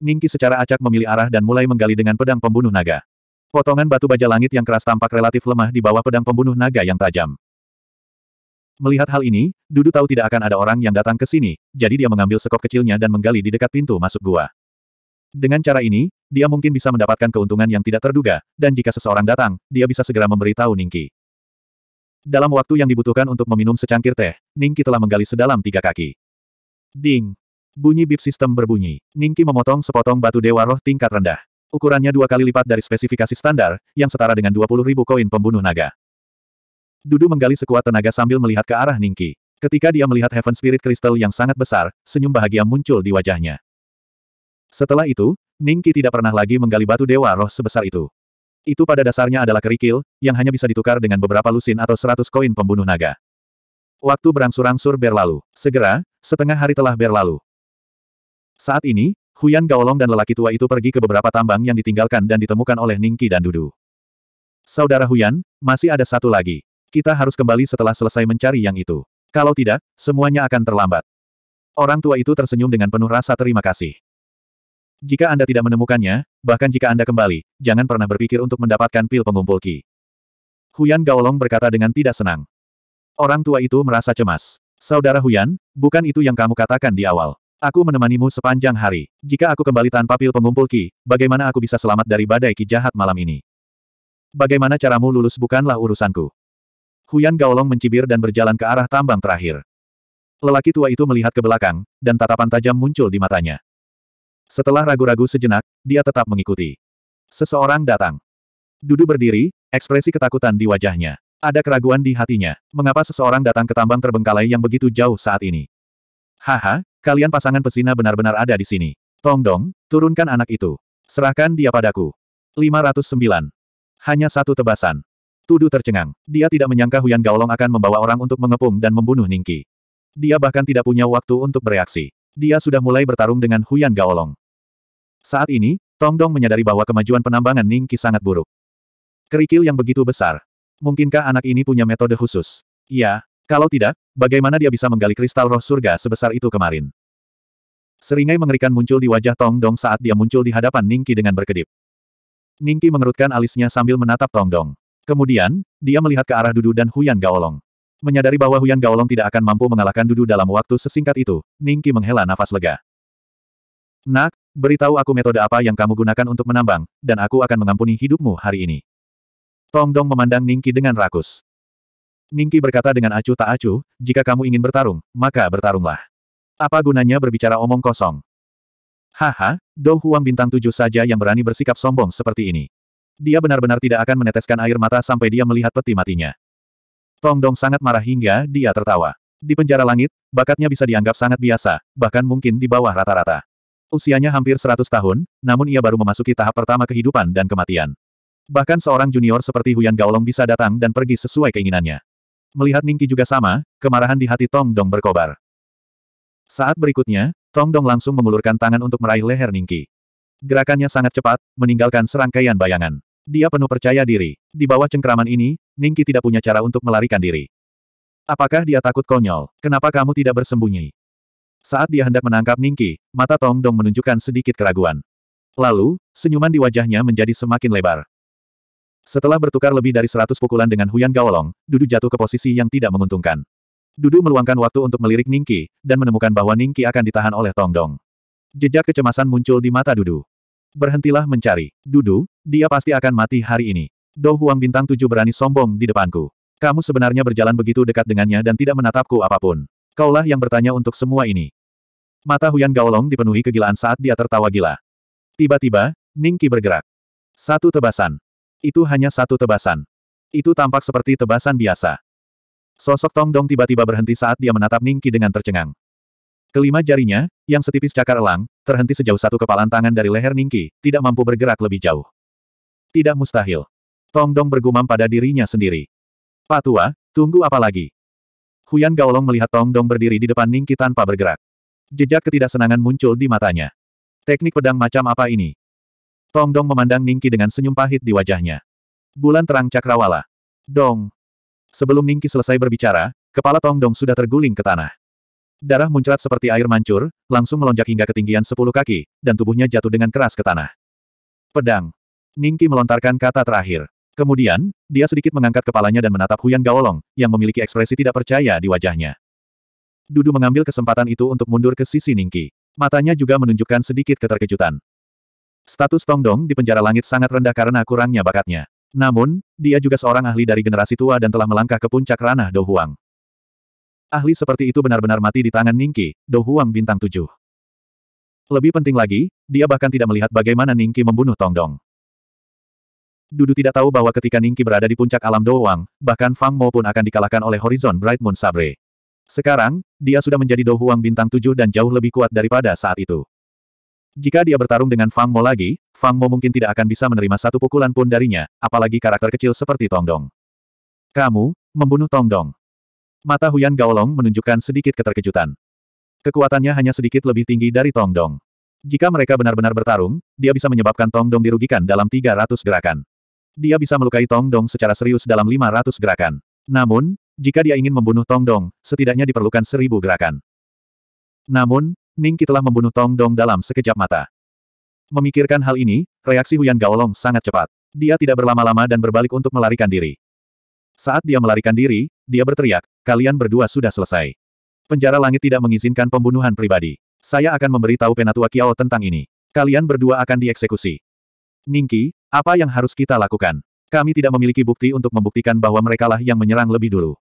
Ningki secara acak memilih arah dan mulai menggali dengan pedang pembunuh naga. Potongan batu baja langit yang keras tampak relatif lemah di bawah pedang pembunuh naga yang tajam. Melihat hal ini, Dudu tahu tidak akan ada orang yang datang ke sini, jadi dia mengambil sekop kecilnya dan menggali di dekat pintu masuk gua. Dengan cara ini, dia mungkin bisa mendapatkan keuntungan yang tidak terduga, dan jika seseorang datang, dia bisa segera memberitahu Ningki. Dalam waktu yang dibutuhkan untuk meminum secangkir teh, Ningki telah menggali sedalam tiga kaki. Ding! Bunyi bip sistem berbunyi. Ningki memotong sepotong batu dewa roh tingkat rendah. Ukurannya dua kali lipat dari spesifikasi standar, yang setara dengan 20.000 koin pembunuh naga. Dudu menggali sekuat tenaga sambil melihat ke arah Ningki. Ketika dia melihat Heaven Spirit Crystal yang sangat besar, senyum bahagia muncul di wajahnya. Setelah itu, Ningki tidak pernah lagi menggali batu dewa roh sebesar itu. Itu pada dasarnya adalah kerikil, yang hanya bisa ditukar dengan beberapa lusin atau seratus koin pembunuh naga. Waktu berangsur-angsur berlalu. Segera, setengah hari telah berlalu. Saat ini, Huyan Gaolong dan lelaki tua itu pergi ke beberapa tambang yang ditinggalkan dan ditemukan oleh Ningki dan Dudu. Saudara Huyan, masih ada satu lagi. Kita harus kembali setelah selesai mencari yang itu. Kalau tidak, semuanya akan terlambat. Orang tua itu tersenyum dengan penuh rasa terima kasih. Jika Anda tidak menemukannya, bahkan jika Anda kembali, jangan pernah berpikir untuk mendapatkan pil pengumpul Ki. Huyan Gaolong berkata dengan tidak senang. Orang tua itu merasa cemas. Saudara Huyan, bukan itu yang kamu katakan di awal. Aku menemanimu sepanjang hari. Jika aku kembali tanpa pil pengumpul Ki, bagaimana aku bisa selamat dari badai Ki jahat malam ini? Bagaimana caramu lulus bukanlah urusanku. Huyan Gaolong mencibir dan berjalan ke arah tambang terakhir. Lelaki tua itu melihat ke belakang, dan tatapan tajam muncul di matanya. Setelah ragu-ragu sejenak, dia tetap mengikuti. Seseorang datang. Dudu berdiri, ekspresi ketakutan di wajahnya. Ada keraguan di hatinya. Mengapa seseorang datang ke tambang terbengkalai yang begitu jauh saat ini? Haha, kalian pasangan pesina benar-benar ada di sini. Tong Dong, turunkan anak itu. Serahkan dia padaku. 509. Hanya satu tebasan. Tudu tercengang. Dia tidak menyangka Huyan Gaolong akan membawa orang untuk mengepung dan membunuh Ningki. Dia bahkan tidak punya waktu untuk bereaksi. Dia sudah mulai bertarung dengan Huyan Gaolong. Saat ini, Tong Dong menyadari bahwa kemajuan penambangan Ningki sangat buruk. Kerikil yang begitu besar. Mungkinkah anak ini punya metode khusus? Ya, kalau tidak, bagaimana dia bisa menggali kristal roh surga sebesar itu kemarin? Seringai mengerikan muncul di wajah Tong Dong saat dia muncul di hadapan Ningki dengan berkedip. Ningki mengerutkan alisnya sambil menatap Tong Dong. Kemudian, dia melihat ke arah Dudu dan Huyan Gaolong. Menyadari bahwa Huyan Gaolong tidak akan mampu mengalahkan Dudu dalam waktu sesingkat itu, Ningki menghela nafas lega. Nak, beritahu aku metode apa yang kamu gunakan untuk menambang, dan aku akan mengampuni hidupmu hari ini. Tong Dong memandang Ningki dengan rakus. Ningki berkata dengan acuh tak acuh, jika kamu ingin bertarung, maka bertarunglah. Apa gunanya berbicara omong kosong? Haha, Dou Huang bintang tujuh saja yang berani bersikap sombong seperti ini. Dia benar-benar tidak akan meneteskan air mata sampai dia melihat peti matinya. Tong Dong sangat marah hingga dia tertawa. Di penjara langit, bakatnya bisa dianggap sangat biasa, bahkan mungkin di bawah rata-rata. Usianya hampir 100 tahun, namun ia baru memasuki tahap pertama kehidupan dan kematian. Bahkan seorang junior seperti Huyan Gaolong bisa datang dan pergi sesuai keinginannya. Melihat Ningki juga sama, kemarahan di hati Tong Dong berkobar. Saat berikutnya, Tong Dong langsung mengulurkan tangan untuk meraih leher Ningki. Gerakannya sangat cepat, meninggalkan serangkaian bayangan. Dia penuh percaya diri. Di bawah cengkraman ini, Ningki tidak punya cara untuk melarikan diri. Apakah dia takut konyol? Kenapa kamu tidak bersembunyi? Saat dia hendak menangkap Ningki, mata Tong Dong menunjukkan sedikit keraguan. Lalu, senyuman di wajahnya menjadi semakin lebar. Setelah bertukar lebih dari seratus pukulan dengan Huyan Gaolong, Dudu jatuh ke posisi yang tidak menguntungkan. Dudu meluangkan waktu untuk melirik Ningki, dan menemukan bahwa Ningki akan ditahan oleh Tong Dong. Jejak kecemasan muncul di mata Dudu. Berhentilah mencari. Dudu, dia pasti akan mati hari ini. Dou Huang bintang tujuh berani sombong di depanku. Kamu sebenarnya berjalan begitu dekat dengannya dan tidak menatapku apapun. Kaulah yang bertanya untuk semua ini. Mata Huyan Gaolong dipenuhi kegilaan saat dia tertawa gila. Tiba-tiba, Ningki bergerak. Satu tebasan. Itu hanya satu tebasan. Itu tampak seperti tebasan biasa. Sosok Tong Dong tiba-tiba berhenti saat dia menatap Ningki dengan tercengang. Kelima jarinya, yang setipis cakar elang, terhenti sejauh satu kepalan tangan dari leher Ningki, tidak mampu bergerak lebih jauh. Tidak mustahil. Tong Dong bergumam pada dirinya sendiri. Patua, tunggu apa lagi? Huyan Gaolong melihat Tong Dong berdiri di depan Ningki tanpa bergerak. Jejak ketidaksenangan muncul di matanya. Teknik pedang macam apa ini? Tong Dong memandang Ningki dengan senyum pahit di wajahnya. Bulan terang cakrawala. Dong. Sebelum Ningki selesai berbicara, kepala Tong Dong sudah terguling ke tanah. Darah muncrat seperti air mancur, langsung melonjak hingga ketinggian sepuluh kaki, dan tubuhnya jatuh dengan keras ke tanah. Pedang. Ningki melontarkan kata terakhir. Kemudian, dia sedikit mengangkat kepalanya dan menatap Huyan Gaolong, yang memiliki ekspresi tidak percaya di wajahnya. Dudu mengambil kesempatan itu untuk mundur ke sisi Ningki. Matanya juga menunjukkan sedikit keterkejutan. Status Tongdong di penjara langit sangat rendah karena kurangnya bakatnya. Namun, dia juga seorang ahli dari generasi tua dan telah melangkah ke puncak ranah Dohuang. Ahli seperti itu benar-benar mati di tangan Ningki, Dohuang bintang tujuh. Lebih penting lagi, dia bahkan tidak melihat bagaimana Ningki membunuh Tongdong. Dudu tidak tahu bahwa ketika Ningki berada di puncak alam Dohuang, bahkan Fang Mo pun akan dikalahkan oleh Horizon Bright Moon Sabre. Sekarang, dia sudah menjadi Dohuang bintang tujuh dan jauh lebih kuat daripada saat itu. Jika dia bertarung dengan Fang Mo lagi, Fang Mo mungkin tidak akan bisa menerima satu pukulan pun darinya, apalagi karakter kecil seperti Tongdong. Kamu, membunuh Tongdong. Mata Huyan Gaolong menunjukkan sedikit keterkejutan. Kekuatannya hanya sedikit lebih tinggi dari Tong Dong. Jika mereka benar-benar bertarung, dia bisa menyebabkan Tong Dong dirugikan dalam 300 gerakan. Dia bisa melukai Tong Dong secara serius dalam 500 gerakan. Namun, jika dia ingin membunuh Tong Dong, setidaknya diperlukan 1000 gerakan. Namun, Ning telah membunuh Tong Dong dalam sekejap mata. Memikirkan hal ini, reaksi Huyan Gaolong sangat cepat. Dia tidak berlama-lama dan berbalik untuk melarikan diri. Saat dia melarikan diri, dia berteriak, kalian berdua sudah selesai. Penjara langit tidak mengizinkan pembunuhan pribadi. Saya akan memberitahu Penatua Kiao tentang ini. Kalian berdua akan dieksekusi. Ningki, apa yang harus kita lakukan? Kami tidak memiliki bukti untuk membuktikan bahwa merekalah yang menyerang lebih dulu.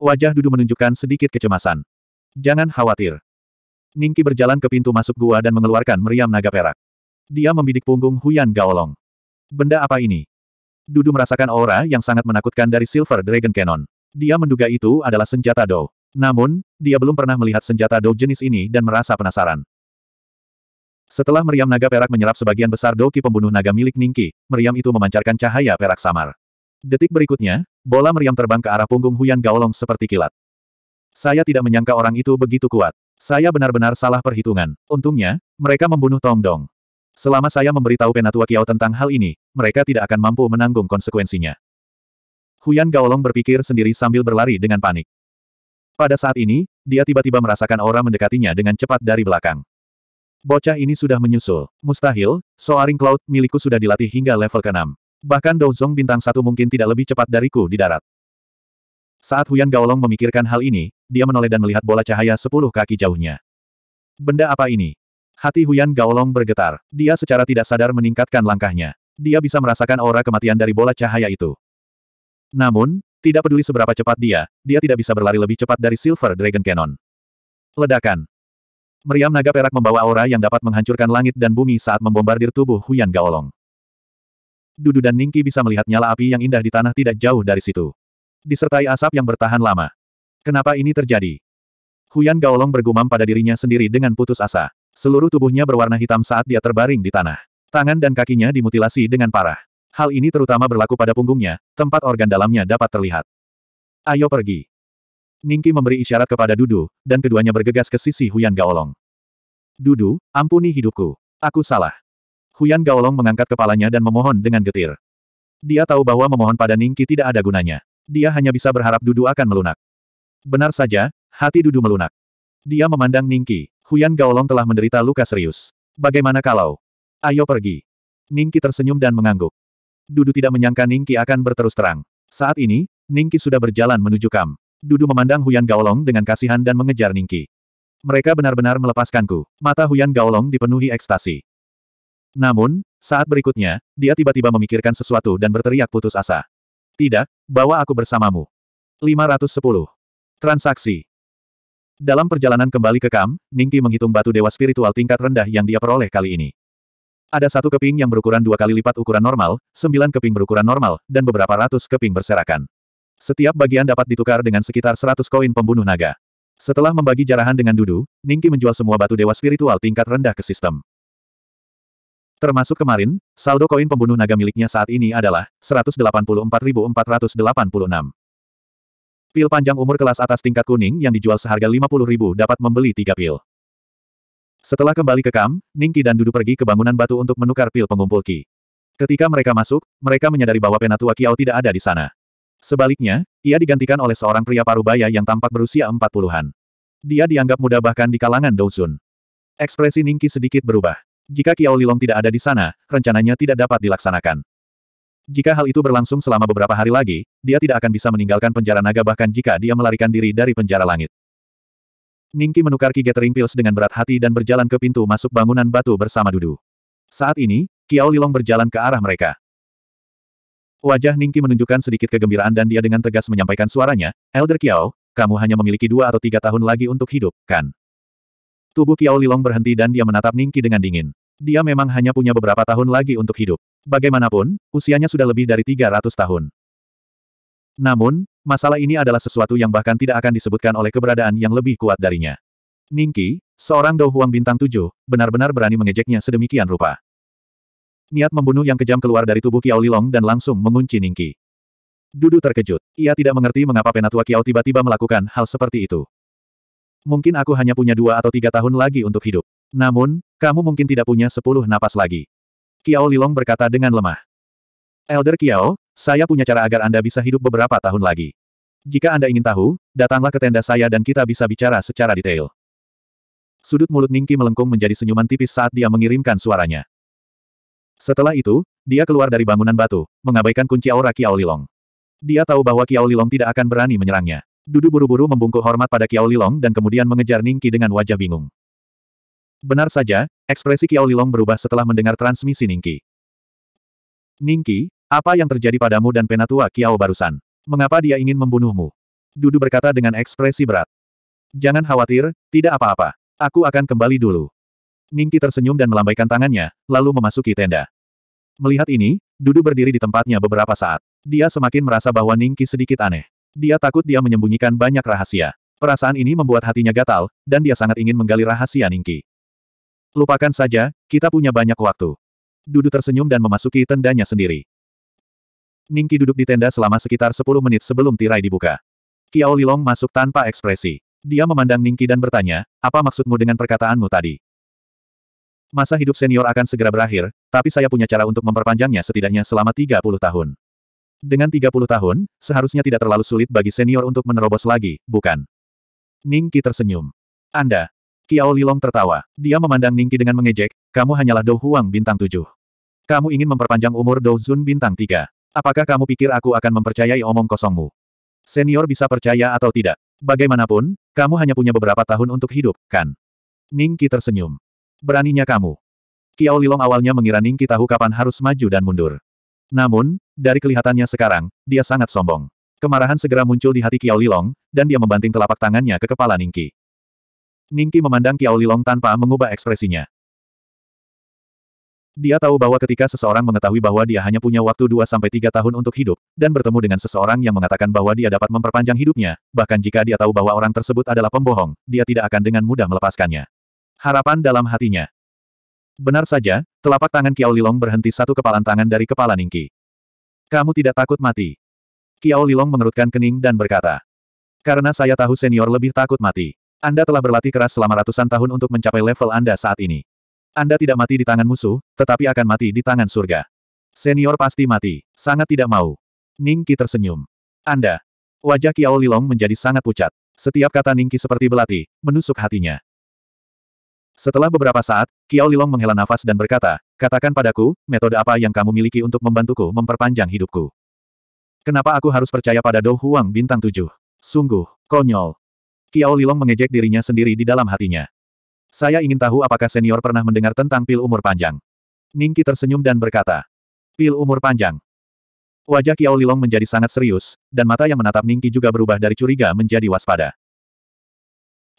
Wajah Dudu menunjukkan sedikit kecemasan. Jangan khawatir. Ningki berjalan ke pintu masuk gua dan mengeluarkan meriam naga perak. Dia membidik punggung Huyan Gaolong. Benda apa ini? Dudu merasakan aura yang sangat menakutkan dari Silver Dragon Cannon. Dia menduga itu adalah senjata Dou. Namun, dia belum pernah melihat senjata Dou jenis ini dan merasa penasaran. Setelah meriam naga perak menyerap sebagian besar Doki pembunuh naga milik Ningki, meriam itu memancarkan cahaya perak samar. Detik berikutnya, bola meriam terbang ke arah punggung Huyan Gaolong seperti kilat. Saya tidak menyangka orang itu begitu kuat. Saya benar-benar salah perhitungan. Untungnya, mereka membunuh Tong Dong. Selama saya memberitahu Penatua Kiao tentang hal ini, mereka tidak akan mampu menanggung konsekuensinya. Huyan Gaolong berpikir sendiri sambil berlari dengan panik. Pada saat ini, dia tiba-tiba merasakan aura mendekatinya dengan cepat dari belakang. Bocah ini sudah menyusul. Mustahil, Soaring Cloud milikku sudah dilatih hingga level ke-6. Bahkan Douzong bintang satu mungkin tidak lebih cepat dariku di darat. Saat Huyan Gaolong memikirkan hal ini, dia menoleh dan melihat bola cahaya sepuluh kaki jauhnya. Benda apa ini? Hati Huyan Gaolong bergetar. Dia secara tidak sadar meningkatkan langkahnya. Dia bisa merasakan aura kematian dari bola cahaya itu. Namun, tidak peduli seberapa cepat dia, dia tidak bisa berlari lebih cepat dari Silver Dragon Cannon. Ledakan. Meriam naga perak membawa aura yang dapat menghancurkan langit dan bumi saat membombardir tubuh Huyan Gaolong. Dudu dan Ningki bisa melihat nyala api yang indah di tanah tidak jauh dari situ. Disertai asap yang bertahan lama. Kenapa ini terjadi? Huyan Gaolong bergumam pada dirinya sendiri dengan putus asa. Seluruh tubuhnya berwarna hitam saat dia terbaring di tanah. Tangan dan kakinya dimutilasi dengan parah. Hal ini terutama berlaku pada punggungnya, tempat organ dalamnya dapat terlihat. Ayo pergi. Ningki memberi isyarat kepada Dudu, dan keduanya bergegas ke sisi Huyan Gaolong. Dudu, ampuni hidupku. Aku salah. Huyan Gaolong mengangkat kepalanya dan memohon dengan getir. Dia tahu bahwa memohon pada Ningki tidak ada gunanya. Dia hanya bisa berharap Dudu akan melunak. Benar saja, hati Dudu melunak. Dia memandang Ningki. Huyan Gaolong telah menderita luka serius. Bagaimana kalau? Ayo pergi. Ningki tersenyum dan mengangguk. Dudu tidak menyangka Ningki akan berterus terang. Saat ini, Ningki sudah berjalan menuju Kam. Dudu memandang Huyan Gaolong dengan kasihan dan mengejar Ningki. Mereka benar-benar melepaskanku. Mata Huyan Gaolong dipenuhi ekstasi. Namun, saat berikutnya, dia tiba-tiba memikirkan sesuatu dan berteriak putus asa. Tidak, bawa aku bersamamu. 510. Transaksi. Dalam perjalanan kembali ke Kam, Ningki menghitung batu dewa spiritual tingkat rendah yang dia peroleh kali ini. Ada satu keping yang berukuran dua kali lipat ukuran normal, sembilan keping berukuran normal, dan beberapa ratus keping berserakan. Setiap bagian dapat ditukar dengan sekitar seratus koin pembunuh naga. Setelah membagi jarahan dengan Dudu, Ningki menjual semua batu dewa spiritual tingkat rendah ke sistem. Termasuk kemarin, saldo koin pembunuh naga miliknya saat ini adalah 184.486. Pil panjang umur kelas atas tingkat kuning yang dijual seharga ribu dapat membeli tiga pil. Setelah kembali ke kam, Ningki dan Dudu pergi ke bangunan batu untuk menukar pil pengumpul Ki. Ketika mereka masuk, mereka menyadari bahwa Penatua Kiao tidak ada di sana. Sebaliknya, ia digantikan oleh seorang pria parubaya yang tampak berusia empat puluhan. Dia dianggap muda bahkan di kalangan Douzun. Ekspresi Ningki sedikit berubah. Jika Kiao Lilong tidak ada di sana, rencananya tidak dapat dilaksanakan. Jika hal itu berlangsung selama beberapa hari lagi, dia tidak akan bisa meninggalkan penjara naga bahkan jika dia melarikan diri dari penjara langit. Ningki menukar Ki Gathering Pills dengan berat hati dan berjalan ke pintu masuk bangunan batu bersama Dudu. Saat ini, Kiao Lilong berjalan ke arah mereka. Wajah Ningki menunjukkan sedikit kegembiraan dan dia dengan tegas menyampaikan suaranya, Elder Kiao, kamu hanya memiliki dua atau tiga tahun lagi untuk hidup, kan? Tubuh Kiao Lilong berhenti dan dia menatap Ningki dengan dingin. Dia memang hanya punya beberapa tahun lagi untuk hidup. Bagaimanapun, usianya sudah lebih dari 300 tahun. Namun, masalah ini adalah sesuatu yang bahkan tidak akan disebutkan oleh keberadaan yang lebih kuat darinya. Ningki, seorang Dou bintang tujuh, benar-benar berani mengejeknya sedemikian rupa. Niat membunuh yang kejam keluar dari tubuh Kiao Lilong dan langsung mengunci Ningki. Dudu terkejut. Ia tidak mengerti mengapa Penatua Kiao tiba-tiba melakukan hal seperti itu. Mungkin aku hanya punya dua atau tiga tahun lagi untuk hidup. Namun, kamu mungkin tidak punya sepuluh napas lagi. Kiao Lilong berkata dengan lemah. Elder Kiao, saya punya cara agar Anda bisa hidup beberapa tahun lagi. Jika Anda ingin tahu, datanglah ke tenda saya dan kita bisa bicara secara detail. Sudut mulut Ningki melengkung menjadi senyuman tipis saat dia mengirimkan suaranya. Setelah itu, dia keluar dari bangunan batu, mengabaikan kunci aura Kiao Lilong. Dia tahu bahwa Kiao Lilong tidak akan berani menyerangnya. Dudu buru-buru membungkuk hormat pada Kiao Lilong dan kemudian mengejar Ningki dengan wajah bingung. Benar saja, ekspresi Kiao Lilong berubah setelah mendengar transmisi Ningqi. Ningqi, apa yang terjadi padamu dan penatua Kiao barusan? Mengapa dia ingin membunuhmu? Dudu berkata dengan ekspresi berat. Jangan khawatir, tidak apa-apa. Aku akan kembali dulu. Ningqi tersenyum dan melambaikan tangannya, lalu memasuki tenda. Melihat ini, Dudu berdiri di tempatnya beberapa saat. Dia semakin merasa bahwa Ningqi sedikit aneh. Dia takut dia menyembunyikan banyak rahasia. Perasaan ini membuat hatinya gatal, dan dia sangat ingin menggali rahasia Ningqi. Lupakan saja, kita punya banyak waktu. Dudu tersenyum dan memasuki tendanya sendiri. Ningki duduk di tenda selama sekitar 10 menit sebelum tirai dibuka. Kiao Lilong masuk tanpa ekspresi. Dia memandang Ningki dan bertanya, apa maksudmu dengan perkataanmu tadi? Masa hidup senior akan segera berakhir, tapi saya punya cara untuk memperpanjangnya setidaknya selama 30 tahun. Dengan 30 tahun, seharusnya tidak terlalu sulit bagi senior untuk menerobos lagi, bukan? Ningki tersenyum. Anda, Kiao Lilong tertawa. Dia memandang Ningki dengan mengejek, kamu hanyalah Dou Huang bintang tujuh. Kamu ingin memperpanjang umur Dou Zun bintang tiga. Apakah kamu pikir aku akan mempercayai omong kosongmu? Senior bisa percaya atau tidak. Bagaimanapun, kamu hanya punya beberapa tahun untuk hidup, kan? Ningki tersenyum. Beraninya kamu. Kiao Lilong awalnya mengira Ningki tahu kapan harus maju dan mundur. Namun, dari kelihatannya sekarang, dia sangat sombong. Kemarahan segera muncul di hati Kiao Lilong, dan dia membanting telapak tangannya ke kepala Ningki. Ningki memandang Kiao Lilong tanpa mengubah ekspresinya. Dia tahu bahwa ketika seseorang mengetahui bahwa dia hanya punya waktu 2-3 tahun untuk hidup, dan bertemu dengan seseorang yang mengatakan bahwa dia dapat memperpanjang hidupnya, bahkan jika dia tahu bahwa orang tersebut adalah pembohong, dia tidak akan dengan mudah melepaskannya. Harapan dalam hatinya. Benar saja, telapak tangan Kiao Lilong berhenti satu kepalan tangan dari kepala Ningki. Kamu tidak takut mati. Kiao Lilong mengerutkan kening dan berkata. Karena saya tahu senior lebih takut mati. Anda telah berlatih keras selama ratusan tahun untuk mencapai level Anda saat ini. Anda tidak mati di tangan musuh, tetapi akan mati di tangan surga. Senior pasti mati. Sangat tidak mau. Ning Qi tersenyum. Anda. Wajah Kiao Lilong menjadi sangat pucat. Setiap kata Ning Qi seperti belati, menusuk hatinya. Setelah beberapa saat, Kiao Lilong menghela nafas dan berkata, Katakan padaku, metode apa yang kamu miliki untuk membantuku memperpanjang hidupku? Kenapa aku harus percaya pada Do Huang bintang tujuh? Sungguh, konyol. Qiao Lilong mengejek dirinya sendiri di dalam hatinya. Saya ingin tahu apakah senior pernah mendengar tentang pil umur panjang. Ningki tersenyum dan berkata. Pil umur panjang. Wajah Qiao Lilong menjadi sangat serius, dan mata yang menatap Ningki juga berubah dari curiga menjadi waspada.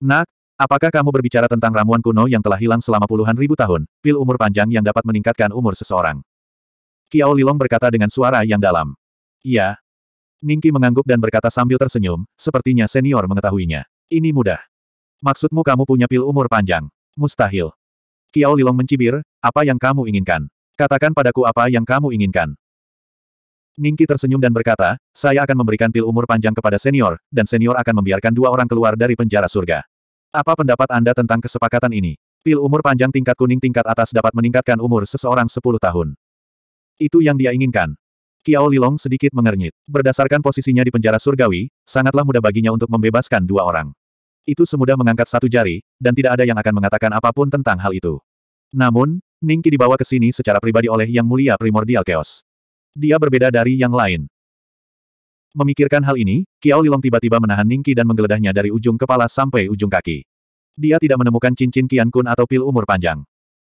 Nak, apakah kamu berbicara tentang ramuan kuno yang telah hilang selama puluhan ribu tahun, pil umur panjang yang dapat meningkatkan umur seseorang? Qiao Lilong berkata dengan suara yang dalam. Iya. Ningki mengangguk dan berkata sambil tersenyum, sepertinya senior mengetahuinya. Ini mudah. Maksudmu kamu punya pil umur panjang? Mustahil. Kiao Lilong mencibir, apa yang kamu inginkan? Katakan padaku apa yang kamu inginkan. Ningki tersenyum dan berkata, saya akan memberikan pil umur panjang kepada senior, dan senior akan membiarkan dua orang keluar dari penjara surga. Apa pendapat Anda tentang kesepakatan ini? Pil umur panjang tingkat kuning tingkat atas dapat meningkatkan umur seseorang 10 tahun. Itu yang dia inginkan. Kiao Lilong sedikit mengernyit. Berdasarkan posisinya di penjara surgawi, sangatlah mudah baginya untuk membebaskan dua orang. Itu semudah mengangkat satu jari, dan tidak ada yang akan mengatakan apapun tentang hal itu. Namun, Ningki dibawa ke sini secara pribadi oleh Yang Mulia Primordial Chaos. Dia berbeda dari yang lain. Memikirkan hal ini, Kiao Lilong tiba-tiba menahan Ningki dan menggeledahnya dari ujung kepala sampai ujung kaki. Dia tidak menemukan cincin Kian Kun atau pil umur panjang.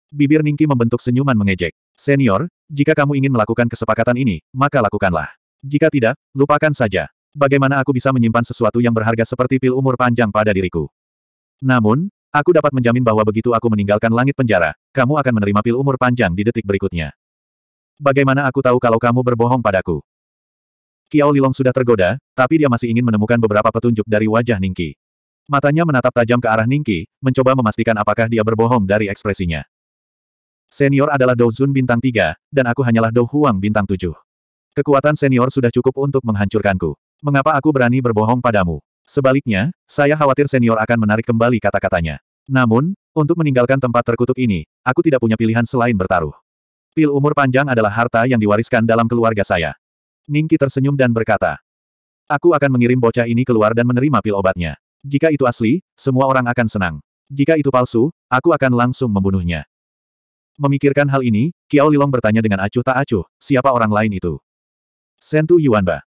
Bibir Ningki membentuk senyuman mengejek. Senior, jika kamu ingin melakukan kesepakatan ini, maka lakukanlah. Jika tidak, lupakan saja. Bagaimana aku bisa menyimpan sesuatu yang berharga seperti pil umur panjang pada diriku? Namun, aku dapat menjamin bahwa begitu aku meninggalkan langit penjara, kamu akan menerima pil umur panjang di detik berikutnya. Bagaimana aku tahu kalau kamu berbohong padaku? Kiao Lilong sudah tergoda, tapi dia masih ingin menemukan beberapa petunjuk dari wajah Ningki. Matanya menatap tajam ke arah Ningki, mencoba memastikan apakah dia berbohong dari ekspresinya. Senior adalah Dou Zun bintang 3, dan aku hanyalah Dou Huang bintang 7. Kekuatan senior sudah cukup untuk menghancurkanku. Mengapa aku berani berbohong padamu? Sebaliknya, saya khawatir senior akan menarik kembali kata-katanya. Namun, untuk meninggalkan tempat terkutuk ini, aku tidak punya pilihan selain bertaruh. Pil umur panjang adalah harta yang diwariskan dalam keluarga saya. Ningki tersenyum dan berkata, Aku akan mengirim bocah ini keluar dan menerima pil obatnya. Jika itu asli, semua orang akan senang. Jika itu palsu, aku akan langsung membunuhnya. Memikirkan hal ini, Kiao Lilong bertanya dengan acuh tak acuh, siapa orang lain itu? Sentu Yuanba.